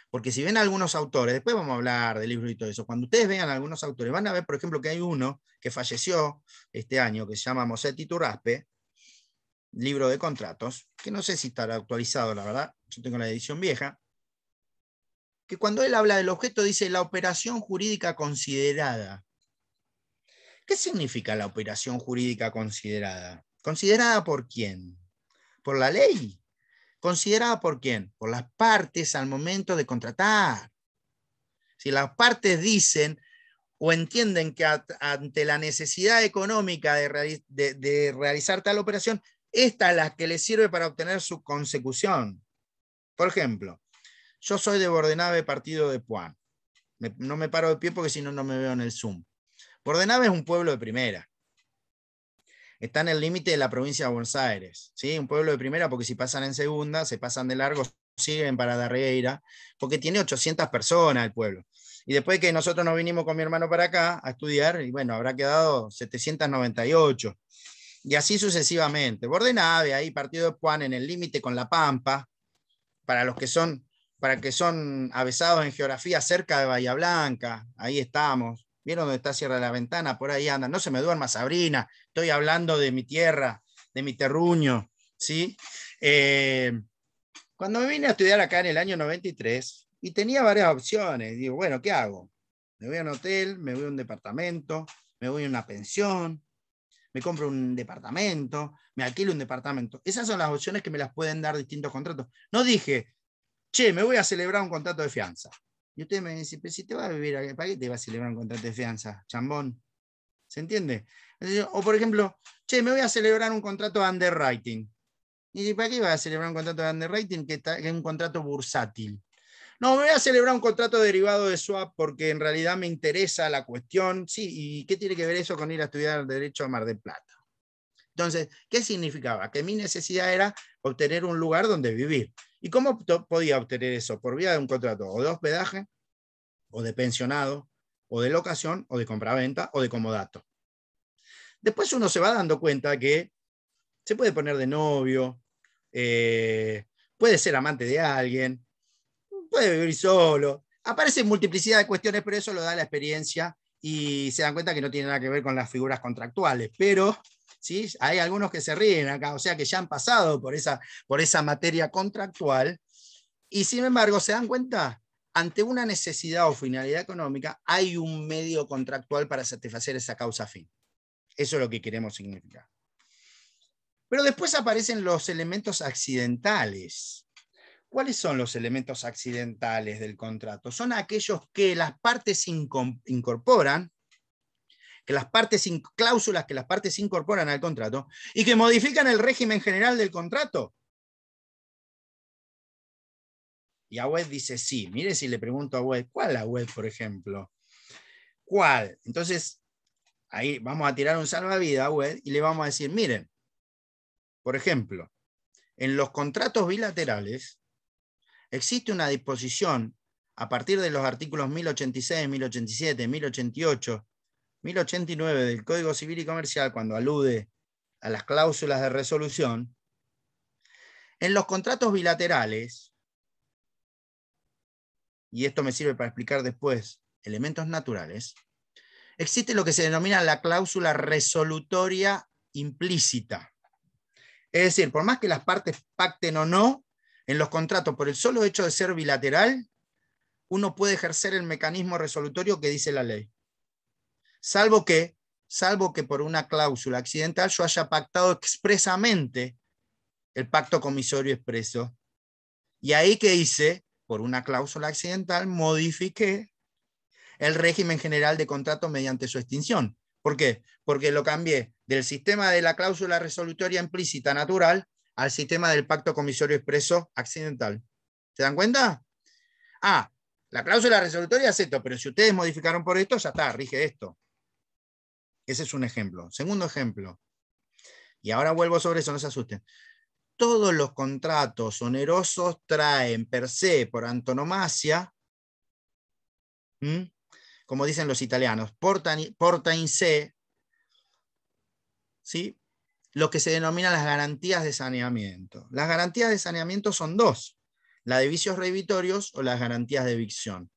Porque si ven algunos autores, después vamos a hablar de libros y todo eso, cuando ustedes vean algunos autores, van a ver, por ejemplo, que hay uno que falleció este año, que se llama Mosetti Turraspe, libro de contratos, que no sé si estará actualizado, la verdad, yo tengo la edición vieja, que cuando él habla del objeto dice la operación jurídica considerada. ¿Qué significa la operación jurídica considerada? ¿Considerada por quién? ¿Por la ley? ¿Considerada por quién? Por las partes al momento de contratar. Si las partes dicen o entienden que ante la necesidad económica de, realizar tal operación, esta es la que les sirve para obtener su consecución. Por ejemplo, yo soy de Bordenave, partido de Puan. no me paro de pie porque si no, no me veo en el Zoom. Bordenave es un pueblo de primera está en el límite de la provincia de Buenos Aires, ¿sí? Un pueblo de primera, porque si pasan en segunda, se pasan de largo, siguen para Darreira, porque tiene 800 personas el pueblo. Y después que nosotros nos vinimos con mi hermano para acá a estudiar, y bueno, habrá quedado 798. Y así sucesivamente. Bordenave, ahí partido de Juan, en el límite con La Pampa, para los que son para que son avesados en geografía cerca de Bahía Blanca, ahí estamos. ¿Vieron dónde está Cierra la Ventana? Por ahí anda. No se me duerma Sabrina. Estoy hablando de mi tierra, de mi terruño. ¿sí? Eh, cuando me vine a estudiar acá en el año 93 y tenía varias opciones, digo, bueno, ¿qué hago? Me voy a un hotel, me voy a un departamento, me voy a una pensión, me compro un departamento, me alquilo un departamento. Esas son las opciones que me las pueden dar distintos contratos. No dije, che, me voy a celebrar un contrato de fianza. Y usted me dice, pero si te vas a vivir ¿para qué te vas a celebrar un contrato de fianza, chambón? ¿Se entiende? o por ejemplo, che, me voy a celebrar un contrato de underwriting. Y ¿para qué vas a celebrar un contrato de underwriting que, que es un contrato bursátil? No, me voy a celebrar un contrato derivado de swap porque en realidad me interesa la cuestión. Sí, ¿y qué tiene que ver eso con ir a estudiar Derecho a Mar del Plata? Entonces, ¿qué significaba? Que mi necesidad era obtener un lugar donde vivir. ¿Y cómo podía obtener eso? Por vía de un contrato o de hospedaje, o de pensionado, o de locación, o de compraventa, o de comodato. Después uno se va dando cuenta que se puede poner de novio, eh, puede ser amante de alguien, puede vivir solo. Aparece multiplicidad de cuestiones, pero eso lo da la experiencia y se dan cuenta que no tiene nada que ver con las figuras contractuales. Pero hay algunos que se ríen acá, o sea que ya han pasado por esa, por esa materia contractual y sin embargo se dan cuenta ante una necesidad o finalidad económica, hay un medio contractual para satisfacer esa causa fin. Eso es lo que queremos significar. Pero después aparecen los elementos accidentales. ¿Cuáles son los elementos accidentales del contrato? Son aquellos que las partes incorporan que las partes cláusulas que las partes incorporan al contrato y que modifican el régimen general del contrato. Y a web dice sí. Mire si le pregunto a web ¿cuál web por ejemplo? ¿Cuál? Entonces, ahí vamos a tirar un salvavidas a web y le vamos a decir, miren, por ejemplo, en los contratos bilaterales existe una disposición a partir de los artículos 1086, 1087, 1088 del Código Civil y Comercial, cuando alude a las cláusulas de resolución, en los contratos bilaterales, y esto me sirve para explicar después elementos naturales, existe lo que se denomina la cláusula resolutoria implícita. Es decir, por más que las partes pacten o no, en los contratos, por el solo hecho de ser bilateral, uno puede ejercer el mecanismo resolutorio que dice la ley salvo que, salvo que por una cláusula accidental yo haya pactado expresamente el pacto comisorio expreso. Y ahí que hice, por una cláusula accidental, modifiqué el régimen general de contrato mediante su extinción. ¿Por qué? Porque lo cambié del sistema de la cláusula resolutoria implícita natural al sistema del pacto comisorio expreso accidental. ¿Se dan cuenta? Ah, la cláusula resolutoria acepto, pero si ustedes modificaron por esto, ya está, rige esto. Ese es un ejemplo. Segundo ejemplo, y ahora vuelvo sobre eso, no se asusten. Todos los contratos onerosos traen per se, por antonomasia, como dicen los italianos, porta, porta in ¿sí? lo que se denomina las garantías de saneamiento. Las garantías de saneamiento son dos, la de vicios revitorios o las garantías de evicción.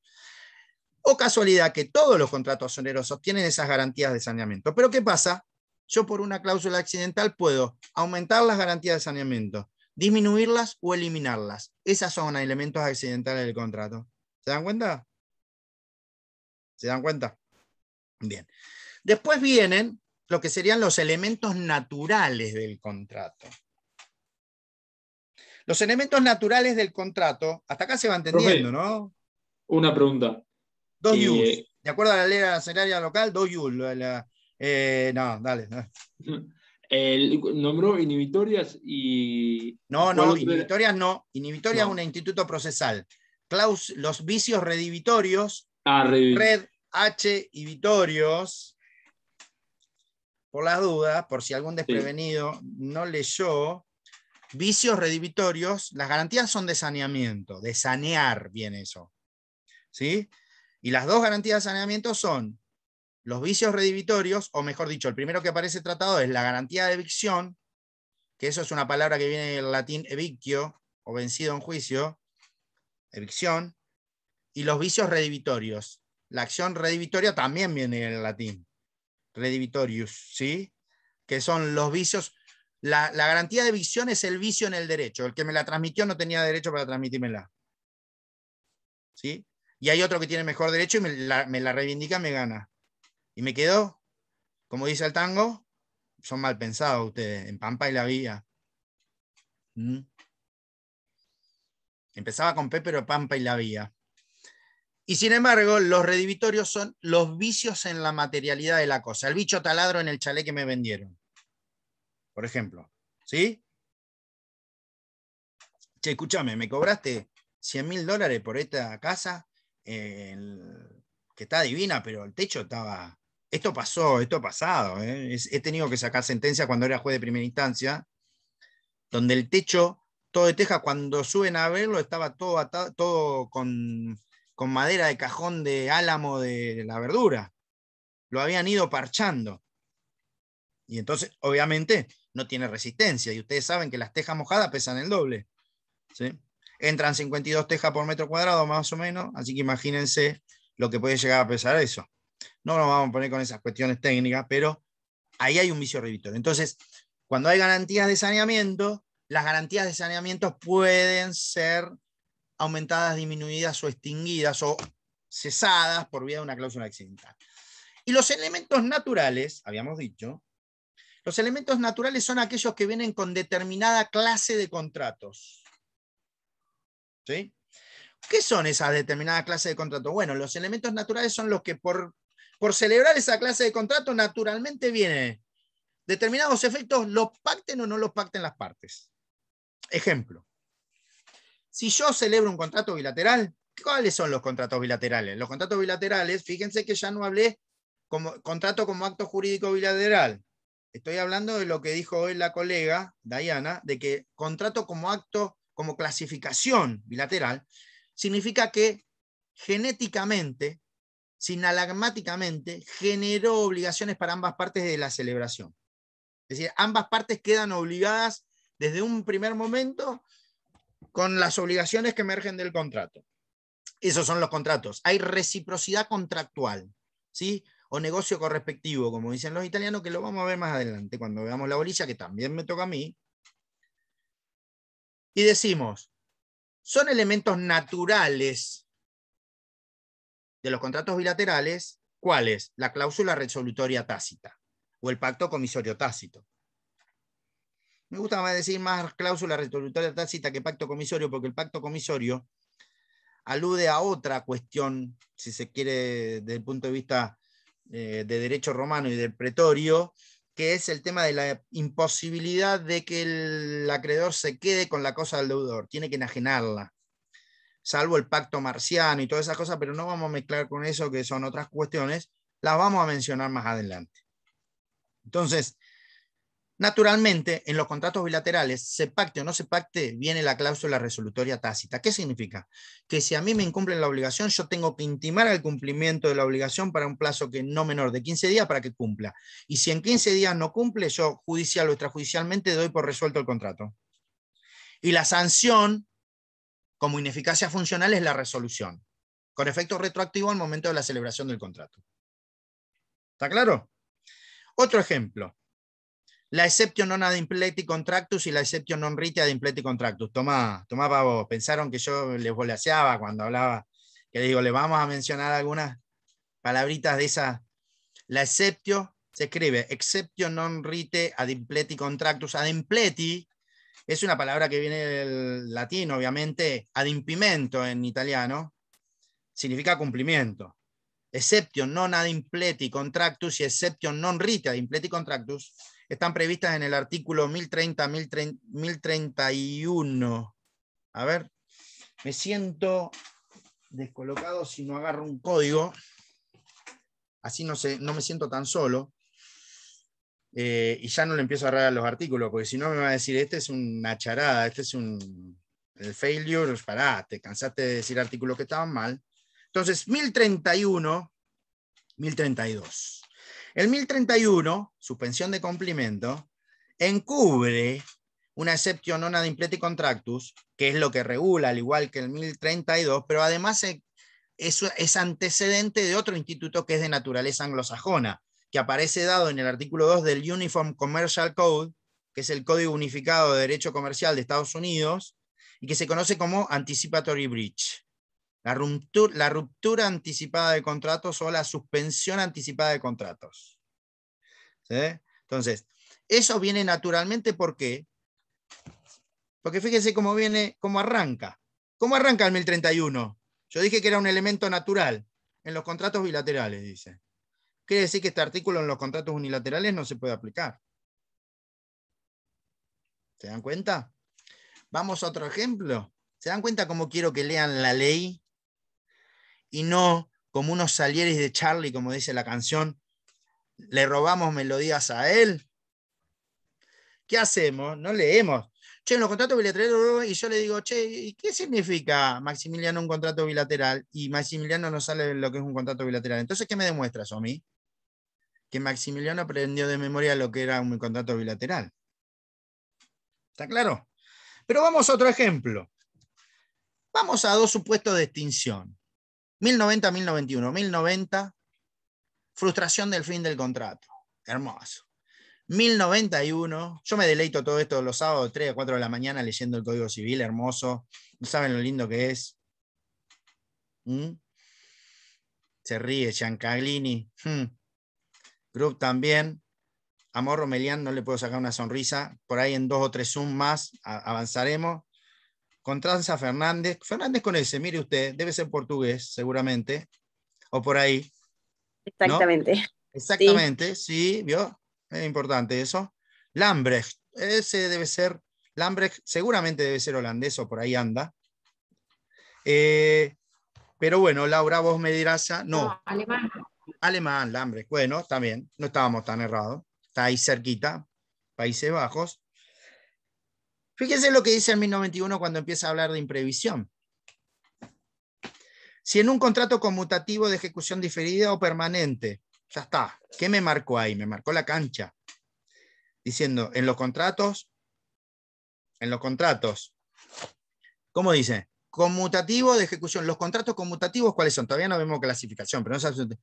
O casualidad que todos los contratos onerosos tienen esas garantías de saneamiento. Pero ¿qué pasa? Yo por una cláusula accidental puedo aumentar las garantías de saneamiento, disminuirlas o eliminarlas. Esas son elementos accidentales del contrato. ¿Se dan cuenta? ¿Se dan cuenta? Bien. Después vienen lo que serían los elementos naturales del contrato. Los elementos naturales del contrato, hasta acá se va entendiendo, ¿no? Una pregunta. Dos eh, De acuerdo a la ley aceraria local, dos U's. Eh, no, dale. nombró inhibitorias y. No, no, inhibitorias no. Inhibitorias es un instituto procesal. los vicios redivitorios. Ah, red H y Vitorios, por las dudas, por si algún desprevenido no leyó, vicios redivitorios, las garantías son de saneamiento, de sanear bien eso. ¿Sí? Y las dos garantías de saneamiento son los vicios redivitorios, o mejor dicho, el primero que aparece tratado es la garantía de evicción, que eso es una palabra que viene del latín evictio, o vencido en juicio, evicción, y los vicios redivitorios. La acción redivitoria también viene del latín, redivitorius, ¿sí? Que son los vicios. La, garantía de evicción es el vicio en el derecho. El que me la transmitió no tenía derecho para transmitírmela. ¿Sí? y hay otro que tiene mejor derecho y me la, reivindica, me gana. Y me quedo, como dice el tango, son mal pensados ustedes, en Pampa y la Vía. Mm. Empezaba con P, pero Pampa y la Vía. Y sin embargo, los redivitorios son los vicios en la materialidad de la cosa. El bicho taladro en el chalet que me vendieron. Por ejemplo. ¿Sí? Che, escúchame, ¿me cobraste 100 mil dólares por esta casa? que está divina, pero el techo estaba... Esto pasó, esto ha pasado. ¿eh? he tenido que sacar sentencia cuando era juez de primera instancia, donde el techo, todo de teja cuando suben a verlo, estaba todo, todo con, con madera de cajón de álamo de, de la verdura. Lo habían ido parchando. Y entonces, obviamente, no tiene resistencia. Y ustedes saben que las tejas mojadas pesan el doble. ¿sí? entran 52 tejas por metro cuadrado más o menos, así que imagínense lo que puede llegar a pesar eso. No nos vamos a poner con esas cuestiones técnicas, pero ahí hay un vicio revitorio. Entonces, cuando hay garantías de saneamiento, las garantías de saneamiento pueden ser aumentadas, disminuidas o extinguidas o cesadas por vía de una cláusula accidental. Y los elementos naturales, habíamos dicho, los elementos naturales son aquellos que vienen con determinada clase de contratos ¿sí? ¿Qué son esas determinadas clases de contrato? Bueno, los elementos naturales son los que por, por celebrar esa clase de contrato naturalmente vienen determinados efectos, los pacten o no los pacten las partes. Ejemplo, si yo celebro un contrato bilateral, ¿cuáles son los contratos bilaterales? Los contratos bilaterales, fíjense que ya no hablé como contrato como acto jurídico bilateral. Estoy hablando de lo que dijo hoy la colega Diana, de que contrato como acto como clasificación bilateral, significa que genéticamente, sinalagmáticamente, generó obligaciones para ambas partes de la celebración. Es decir, ambas partes quedan obligadas desde un primer momento con las obligaciones que emergen del contrato. Esos son los contratos. Hay reciprocidad contractual, ¿sí? O negocio correspectivo, como dicen los italianos, que lo vamos a ver más adelante cuando veamos la bolilla, que también me toca a mí, y decimos, son elementos naturales de los contratos bilaterales, ¿Cuál es? La cláusula resolutoria tácita o el pacto comisorio tácito. Me gusta más decir más cláusula resolutoria tácita que pacto comisorio, porque el pacto comisorio alude a otra cuestión, si se quiere, desde el punto de vista eh, de derecho romano y del pretorio, que es el tema de la imposibilidad de que el acreedor se quede con la cosa del deudor, tiene que enajenarla, salvo el pacto marciano y todas esas cosas, pero no vamos a mezclar con eso, que son otras cuestiones, las vamos a mencionar más adelante. Entonces, Naturalmente, en los contratos bilaterales, se pacte o no se pacte, viene la cláusula resolutoria tácita. ¿Qué significa? Que si a mí me incumplen la obligación, yo tengo que intimar al cumplimiento de la obligación para un plazo que no menor de 15 días para que cumpla. Y si en 15 días no cumple, yo judicial o extrajudicialmente doy por resuelto el contrato. Y la sanción como ineficacia funcional es la resolución, con efecto retroactivo al momento de la celebración del contrato. ¿Está claro? Otro ejemplo la excepción non ad impleti contractus y la excepción non rite ad impleti contractus. Tomá, tomá Pensaron que yo les volaseaba cuando hablaba, que digo, le vamos a mencionar algunas palabritas de esa. La exception se escribe exception non rite ad impleti contractus. Ad es una palabra que viene del latín, obviamente, ad impimento en italiano, significa cumplimiento. Exception non ad impleti contractus y exception non rite ad impleti contractus están previstas en el artículo 1030, 1031. A ver, me siento descolocado si no agarro un código. Así no, sé, no me siento tan solo. Eh, y ya no le empiezo a agarrar a los artículos, porque si no me va a decir, este es una charada, este es un el failure, pará, te cansaste de decir artículos que estaban mal. Entonces, 1031, 1032. El 1031, suspensión de cumplimiento, encubre una excepción nona de implete contractus, que es lo que regula, al igual que el 1032, pero además es, es antecedente de otro instituto que es de naturaleza anglosajona, que aparece dado en el artículo 2 del Uniform Commercial Code, que es el Código Unificado de Derecho Comercial de Estados Unidos, y que se conoce como Anticipatory Breach. La ruptura, la ruptura anticipada de contratos o la suspensión anticipada de contratos. Entonces, eso viene naturalmente porque, porque fíjense cómo viene, cómo arranca. ¿Cómo arranca el 1031? Yo dije que era un elemento natural en los contratos bilaterales, dice. Quiere decir que este artículo en los contratos unilaterales no se puede aplicar. ¿Se dan cuenta? Vamos a otro ejemplo. ¿Se dan cuenta cómo quiero que lean la ley? y no como unos salieres de Charlie, como dice la canción, le robamos melodías a él. ¿Qué hacemos? No leemos. Che, en los contratos bilaterales, y yo le digo, che, ¿y qué significa Maximiliano un contrato bilateral? Y Maximiliano no sale lo que es un contrato bilateral. Entonces, ¿qué me demuestras, a mí? Que Maximiliano aprendió de memoria lo que era un contrato bilateral. ¿Está claro? Pero vamos a otro ejemplo. Vamos a dos supuestos de extinción. 1090-1091. 1090, frustración del fin del contrato. Hermoso. 1091, yo me deleito todo esto los sábados 3 a 4 de la mañana leyendo el Código Civil, hermoso. ¿Saben lo lindo que es? ¿Mm? Se ríe Giancaglini. Grup hmm. Group también. Amor Romelian, no le puedo sacar una sonrisa. Por ahí en dos o tres Zoom más avanzaremos. Transa Fernández, Fernández con ese, mire usted, debe ser portugués seguramente, o por ahí. Exactamente. Exactamente, sí. vio, es importante eso. Lambrecht, ese debe ser, Lambrecht seguramente debe ser holandés o por ahí anda. Eh, pero bueno, Laura, vos me dirás, ah, no. no. Alemán. Alemán, Lambrecht, bueno, también, no estábamos tan errados, está ahí cerquita, Países Bajos. Fíjense lo que dice el 1091 cuando empieza a hablar de imprevisión. Si en un contrato conmutativo de ejecución diferida o permanente, ya está. ¿Qué me marcó ahí? Me marcó la cancha. Diciendo, en los contratos, en los contratos, ¿cómo dice? Conmutativo de ejecución. Los contratos conmutativos, ¿cuáles son? Todavía no vemos clasificación, pero no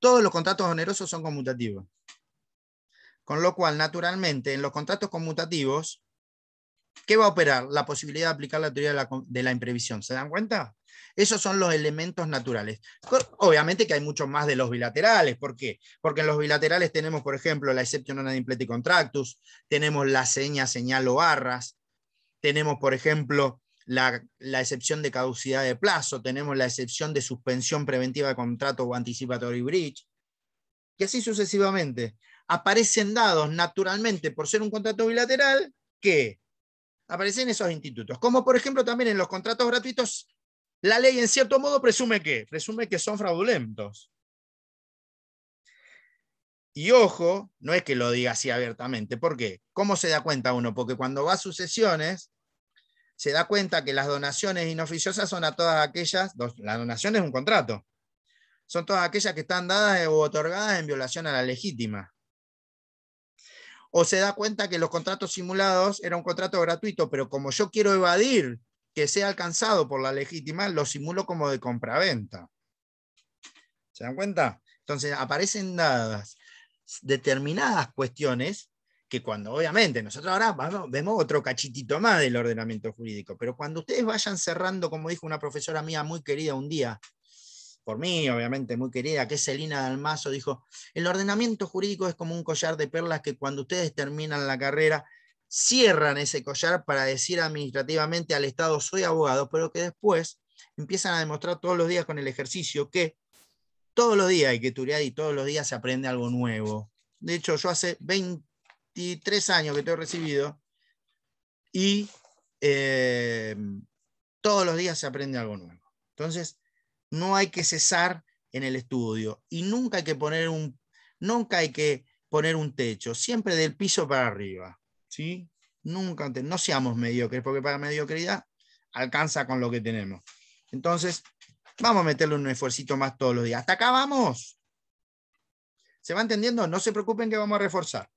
Todos los contratos onerosos son conmutativos. Con lo cual, naturalmente, en los contratos conmutativos, ¿Qué va a operar? La posibilidad de aplicar la teoría de la, imprevisión. ¿Se dan cuenta? Esos son los elementos naturales. Obviamente que hay mucho más de los bilaterales. ¿Por qué? Porque en los bilaterales tenemos, por ejemplo, la excepción non adimpleti contractus, tenemos la seña, señal o barras, tenemos, por ejemplo, la, excepción de caducidad de plazo, tenemos la excepción de suspensión preventiva de contrato o anticipatory breach, y así sucesivamente. Aparecen dados naturalmente por ser un contrato bilateral que Aparecen esos institutos. Como por ejemplo también en los contratos gratuitos, la ley en cierto modo presume que, presume que son fraudulentos. Y ojo, no es que lo diga así abiertamente. ¿Por qué? ¿Cómo se da cuenta uno? Porque cuando va a sucesiones, se da cuenta que las donaciones inoficiosas son a todas aquellas, la donación es un contrato, son todas aquellas que están dadas o otorgadas en violación a la legítima o se da cuenta que los contratos simulados era un contrato gratuito, pero como yo quiero evadir que sea alcanzado por la legítima, lo simulo como de compraventa. ¿Se dan cuenta? Entonces aparecen dadas determinadas cuestiones que cuando obviamente nosotros ahora vemos otro cachitito más del ordenamiento jurídico, pero cuando ustedes vayan cerrando, como dijo una profesora mía muy querida un día, por mí, obviamente muy querida, que es Celina Dalmazo, dijo, el ordenamiento jurídico es como un collar de perlas que cuando ustedes terminan la carrera, cierran ese collar para decir administrativamente al Estado, soy abogado, pero que después empiezan a demostrar todos los días con el ejercicio que todos los días hay que turear y todos los días se aprende algo nuevo. De hecho, yo hace 23 años que te he recibido y eh, todos los días se aprende algo nuevo. Entonces, no hay que cesar en el estudio y nunca hay que poner un, nunca hay que poner un techo, siempre del piso para arriba. ¿sí? Nunca, no seamos mediocres, porque para mediocridad alcanza con lo que tenemos. Entonces, vamos a meterle un esfuercito más todos los días. Hasta acá vamos. ¿Se va entendiendo? No se preocupen que vamos a reforzar.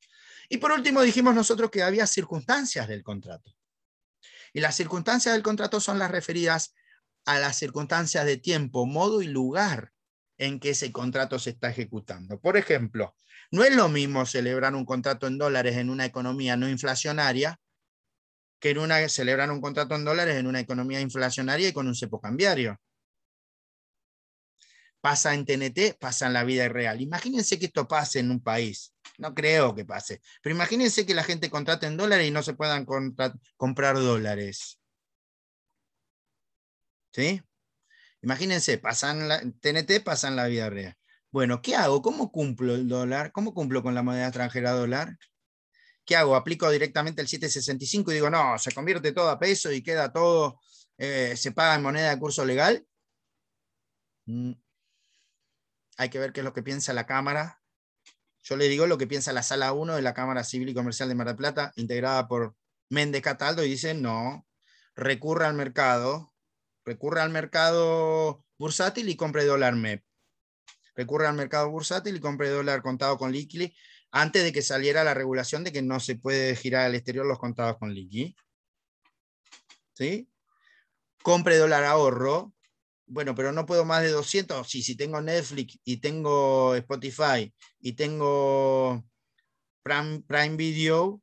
Y por último, dijimos nosotros que había circunstancias del contrato. Y las circunstancias del contrato son las referidas a las circunstancias de tiempo, modo y lugar en que ese contrato se está ejecutando. Por ejemplo, no es lo mismo celebrar un contrato en dólares en una economía no inflacionaria que en una, celebrar un contrato en dólares en una economía inflacionaria y con un cepo cambiario. Pasa en TNT, pasa en la vida real. Imagínense que esto pase en un país. No creo que pase. Pero imagínense que la gente contrate en dólares y no se puedan comprar dólares. Imagínense, pasan la, TNT, pasan la vida real. Bueno, ¿qué hago? ¿Cómo cumplo el dólar? ¿Cómo cumplo con la moneda extranjera dólar? ¿Qué hago? ¿Aplico directamente el 765 y digo, no, se convierte todo a peso y queda todo, eh, se paga en moneda de curso legal? Mm. Hay que ver qué es lo que piensa la Cámara. Yo le digo lo que piensa la Sala 1 de la Cámara Civil y Comercial de Mar del Plata, integrada por Méndez Cataldo, y dice, no, recurra al mercado, recurre al mercado bursátil y compre dólar MEP. Recurre al mercado bursátil y compre dólar contado con liqui antes de que saliera la regulación de que no se puede girar al exterior los contados con liqui. ¿Sí? Compre dólar ahorro. Bueno, pero no puedo más de 200. Sí, si tengo Netflix y tengo Spotify y tengo Prime, Prime Video,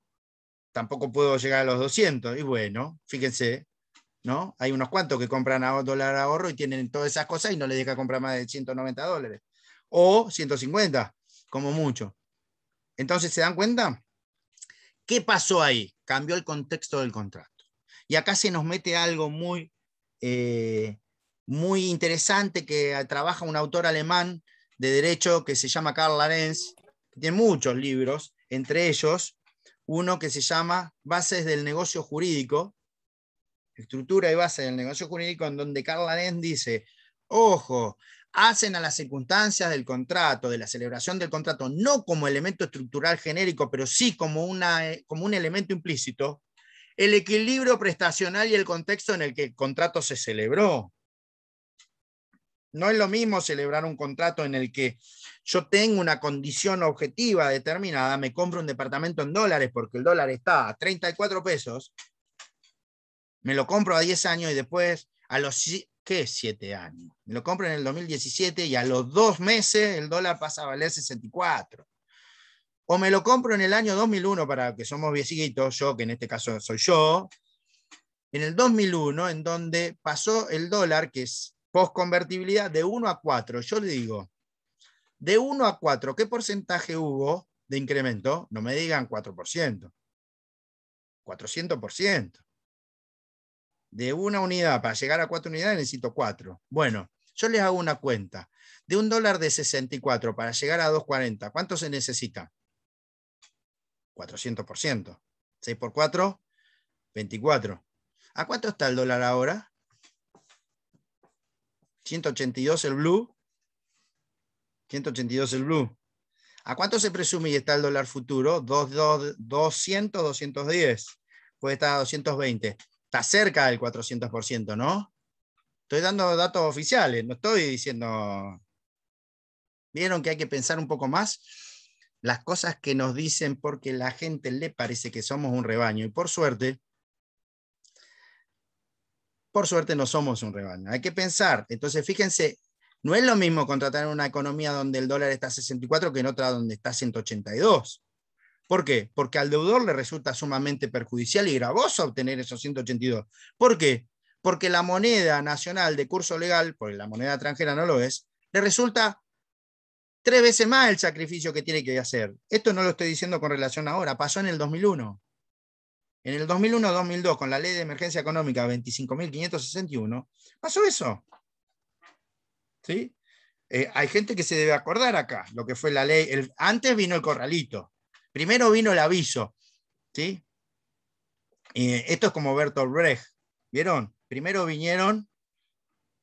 tampoco puedo llegar a los 200. Y bueno, fíjense, ¿no? Hay unos cuantos que compran a dólar ahorro y tienen todas esas cosas y no les deja comprar más de 190 dólares o 150, como mucho. Entonces, ¿se dan cuenta? ¿Qué pasó ahí? Cambió el contexto del contrato. Y acá se nos mete algo muy, eh, muy interesante que trabaja un autor alemán de derecho que se llama Karl Larenz, que tiene muchos libros, entre ellos uno que se llama Bases del negocio jurídico, estructura y base del negocio jurídico en donde Carla Lenz dice, ojo, hacen a las circunstancias del contrato, de la celebración del contrato, no como elemento estructural genérico, pero sí como, una, eh, como un elemento implícito, el equilibrio prestacional y el contexto en el que el contrato se celebró. No es lo mismo celebrar un contrato en el que yo tengo una condición objetiva determinada, me compro un departamento en dólares porque el dólar está a 34 pesos, me lo compro a 10 años y después a los, ¿qué? 7 años. Me lo compro en el 2017 y a los dos meses el dólar pasa a valer 64. O me lo compro en el año 2001, para que somos viejitos, yo, que en este caso soy yo, en el 2001, en donde pasó el dólar, que es post convertibilidad, de 1 a 4. Yo le digo, de 1 a 4, ¿qué porcentaje hubo de incremento? No me digan 4%. 400% de una unidad para llegar a cuatro unidades necesito cuatro. Bueno, yo les hago una cuenta. De un dólar de 64 para llegar a 2.40, ¿cuánto se necesita? 400%. 6 por 4, 24. ¿A cuánto está el dólar ahora? 182 el blue. 182 el blue. ¿A cuánto se presume y está el dólar futuro? 200, 210. Puede estar a 220 está cerca del 400%, ¿no? Estoy dando datos oficiales, no estoy diciendo... Vieron que hay que pensar un poco más las cosas que nos dicen porque la gente le parece que somos un rebaño. Y por suerte, por suerte no somos un rebaño. Hay que pensar. Entonces, fíjense, no es lo mismo contratar en una economía donde el dólar está a 64 que en otra donde está a 182. ¿Por qué? Porque al deudor le resulta sumamente perjudicial y gravoso obtener esos 182. ¿Por qué? Porque la moneda nacional de curso legal, porque la moneda extranjera no lo es, le resulta tres veces más el sacrificio que tiene que hacer. Esto no lo estoy diciendo con relación ahora, pasó en el 2001. En el 2001-2002, con la ley de emergencia económica 25.561, pasó eso. ¿Sí? Eh, hay gente que se debe acordar acá, lo que fue la ley. antes vino el corralito, Primero vino el aviso, ¿sí? esto es como Bertolt Brecht, ¿vieron? Primero vinieron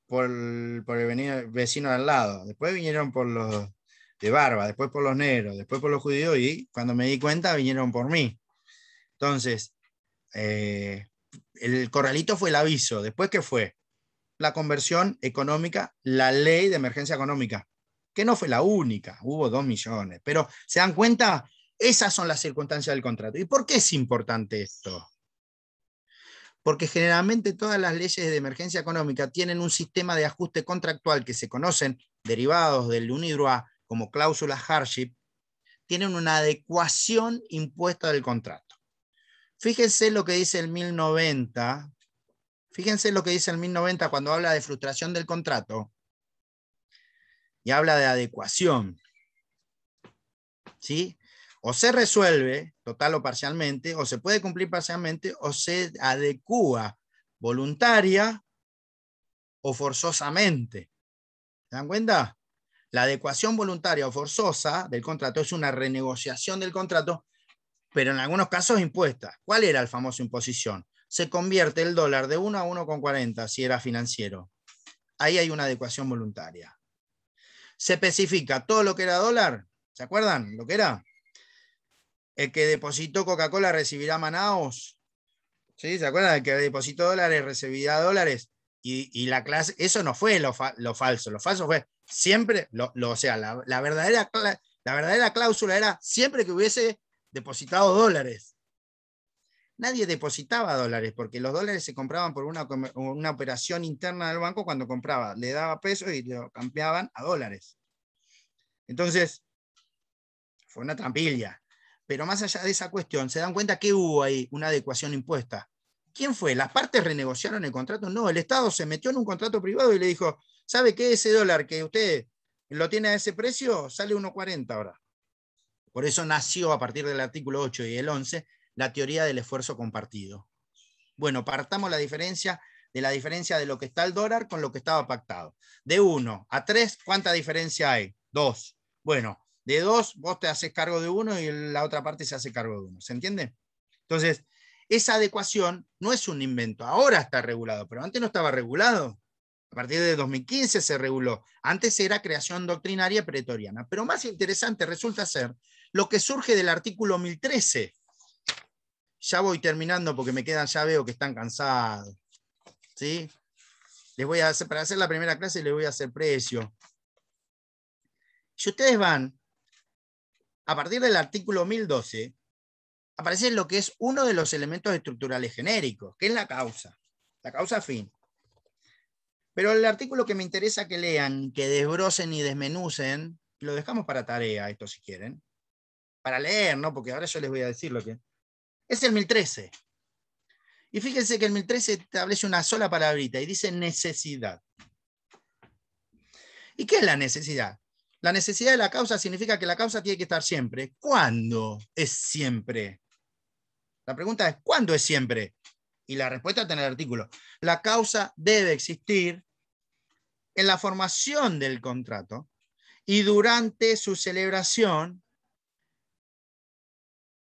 por el, vecino al lado, después vinieron por los de barba, después por los negros, después por los judíos y cuando me di cuenta vinieron por mí. Entonces, eh, el corralito fue el aviso, después qué fue la conversión económica, la ley de emergencia económica, que no fue la única, hubo dos millones, pero se dan cuenta esas son las circunstancias del contrato. ¿Y por qué es importante esto? Porque generalmente todas las leyes de emergencia económica tienen un sistema de ajuste contractual que se conocen, derivados del UNIDROIT como cláusula hardship, tienen una adecuación impuesta del contrato. Fíjense lo que dice el 1090, fíjense lo que dice el 1090 cuando habla de frustración del contrato y habla de adecuación. ¿Sí? o se resuelve total o parcialmente, o se puede cumplir parcialmente, o se adecua voluntaria o forzosamente. ¿Se dan cuenta? La adecuación voluntaria o forzosa del contrato es una renegociación del contrato, pero en algunos casos impuesta. ¿Cuál era el famoso imposición? Se convierte el dólar de 1 a 1,40 si era financiero. Ahí hay una adecuación voluntaria. Se especifica todo lo que era dólar, ¿se acuerdan lo que era? el que depositó Coca-Cola recibirá Manaos. ¿Sí? ¿Se acuerdan? El que depositó dólares recibirá dólares. Y, la clase, eso no fue lo, falso. Lo falso fue siempre, lo, o sea, la, verdadera, la verdadera cláusula era siempre que hubiese depositado dólares. Nadie depositaba dólares porque los dólares se compraban por una, una operación interna del banco cuando compraba. Le daba pesos y lo cambiaban a dólares. Entonces, fue una trampilla. Pero más allá de esa cuestión, se dan cuenta que hubo ahí una adecuación impuesta. ¿Quién fue? ¿Las partes renegociaron el contrato? No, el Estado se metió en un contrato privado y le dijo, ¿sabe qué? Ese dólar que usted lo tiene a ese precio sale 1,40 ahora. Por eso nació a partir del artículo 8 y el 11 la teoría del esfuerzo compartido. Bueno, partamos la diferencia de la diferencia de lo que está el dólar con lo que estaba pactado. De 1 a 3, ¿cuánta diferencia hay? 2. Bueno, de dos, vos te haces cargo de uno y la otra parte se hace cargo de uno. ¿Se entiende? Entonces, esa adecuación no es un invento. Ahora está regulado, pero antes no estaba regulado. A partir de 2015 se reguló. Antes era creación doctrinaria pretoriana. Pero más interesante resulta ser lo que surge del artículo 1013. Ya voy terminando porque me quedan, ya veo que están cansados. ¿Sí? Les voy a hacer, para hacer la primera clase les voy a hacer precio. Si ustedes van a partir del artículo 1012, aparece lo que es uno de los elementos estructurales genéricos, que es la causa, la causa fin. Pero el artículo que me interesa que lean, que desbrocen y desmenucen, lo dejamos para tarea, esto si quieren, para leer, ¿no? Porque ahora yo les voy a decir lo que... Es el 1013. Y fíjense que el 1013 establece una sola palabrita y dice necesidad. ¿Y qué es la necesidad? La necesidad de la causa significa que la causa tiene que estar siempre. ¿Cuándo es siempre? La pregunta es, ¿cuándo es siempre? Y la respuesta está en el artículo. La causa debe existir en la formación del contrato y durante su celebración.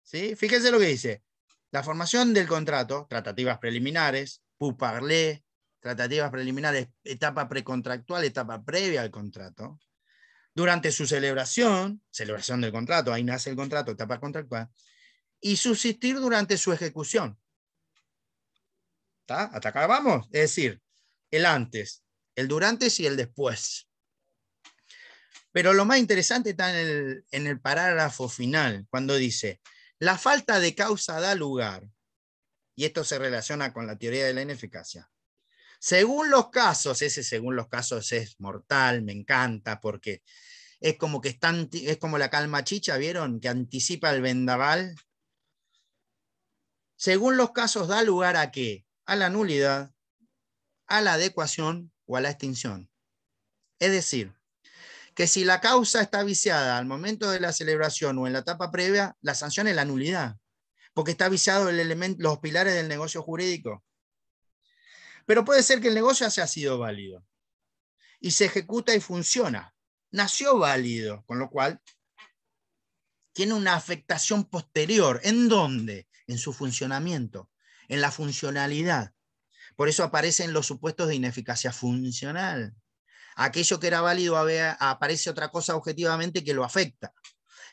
¿sí? Fíjense lo que dice. La formación del contrato, tratativas preliminares, puparlé, tratativas preliminares, etapa precontractual, etapa previa al contrato. Durante su celebración, celebración del contrato, ahí nace el contrato, etapa contractual, y subsistir durante su ejecución. ¿Está? Hasta acá vamos. Es decir, el antes, el durante y el después. Pero lo más interesante está en el, en el parágrafo final, cuando dice, la falta de causa da lugar, y esto se relaciona con la teoría de la ineficacia, según los casos, ese según los casos es mortal, me encanta, porque es como que es como la calma chicha, ¿vieron? Que anticipa el vendaval. Según los casos, da lugar a qué? A la nulidad, a la adecuación o a la extinción. Es decir, que si la causa está viciada al momento de la celebración o en la etapa previa, la sanción es la nulidad, porque está viciado el los pilares del negocio jurídico. Pero puede ser que el negocio haya sido válido y se ejecuta y funciona. Nació válido, con lo cual tiene una afectación posterior. ¿En dónde? En su funcionamiento, en la funcionalidad. Por eso aparecen los supuestos de ineficacia funcional. Aquello que era válido aparece otra cosa objetivamente que lo afecta.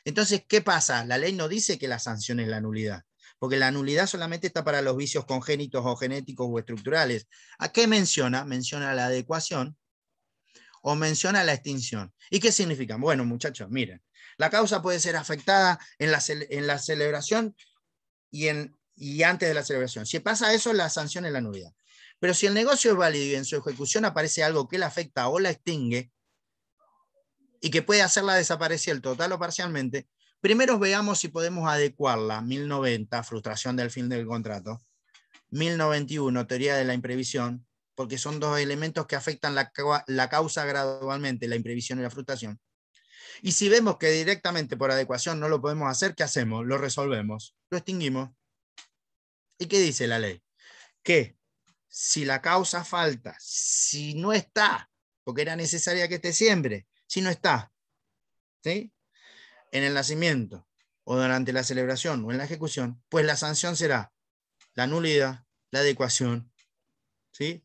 Entonces, ¿qué pasa? La ley no dice que la sanción es la nulidad porque la nulidad solamente está para los vicios congénitos o genéticos o estructurales. ¿A qué menciona? Menciona la adecuación o menciona la extinción. ¿Y qué significan? Bueno, muchachos, miren, la causa puede ser afectada en la, en la celebración y, en, y antes de la celebración. Si pasa eso, la sanción es la nulidad. Pero si el negocio es válido y en su ejecución aparece algo que la afecta o la extingue y que puede hacerla desaparecer total o parcialmente, Primero veamos si podemos adecuarla. 1090, frustración del fin del contrato. 1091, teoría de la imprevisión, porque son dos elementos que afectan la, la causa gradualmente, la imprevisión y la frustración. Y si vemos que directamente por adecuación no lo podemos hacer, ¿qué hacemos? Lo resolvemos, lo extinguimos. ¿Y qué dice la ley? Que si la causa falta, si no está, porque era necesaria que esté siempre, si no está, ¿sí? en el nacimiento o durante la celebración o en la ejecución, pues la sanción será la nulidad, la adecuación, ¿sí?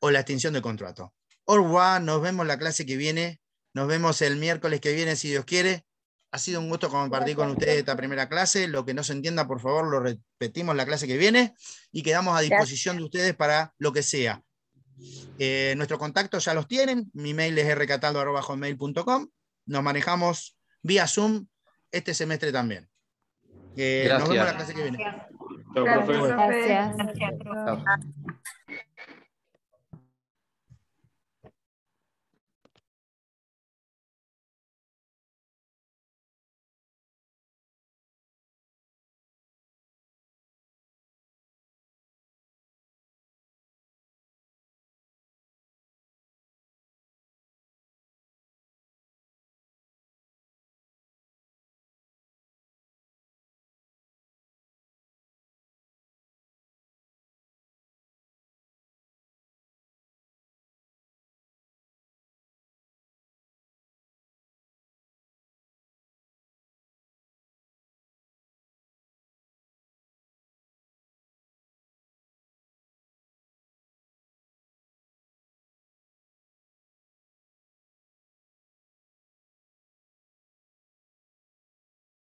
O la extinción del contrato. Orwa, nos vemos la clase que viene, nos vemos el miércoles que viene, si Dios quiere. Ha sido un gusto compartir con ustedes esta primera clase. Lo que no se entienda, por favor, lo repetimos la clase que viene y quedamos a disposición de ustedes para lo que sea. Eh, nuestros contactos ya los tienen. Mi mail es rcataldo.com. Nos manejamos vía Zoom este semestre también. nos vemos la clase que viene. Gracias. Gracias.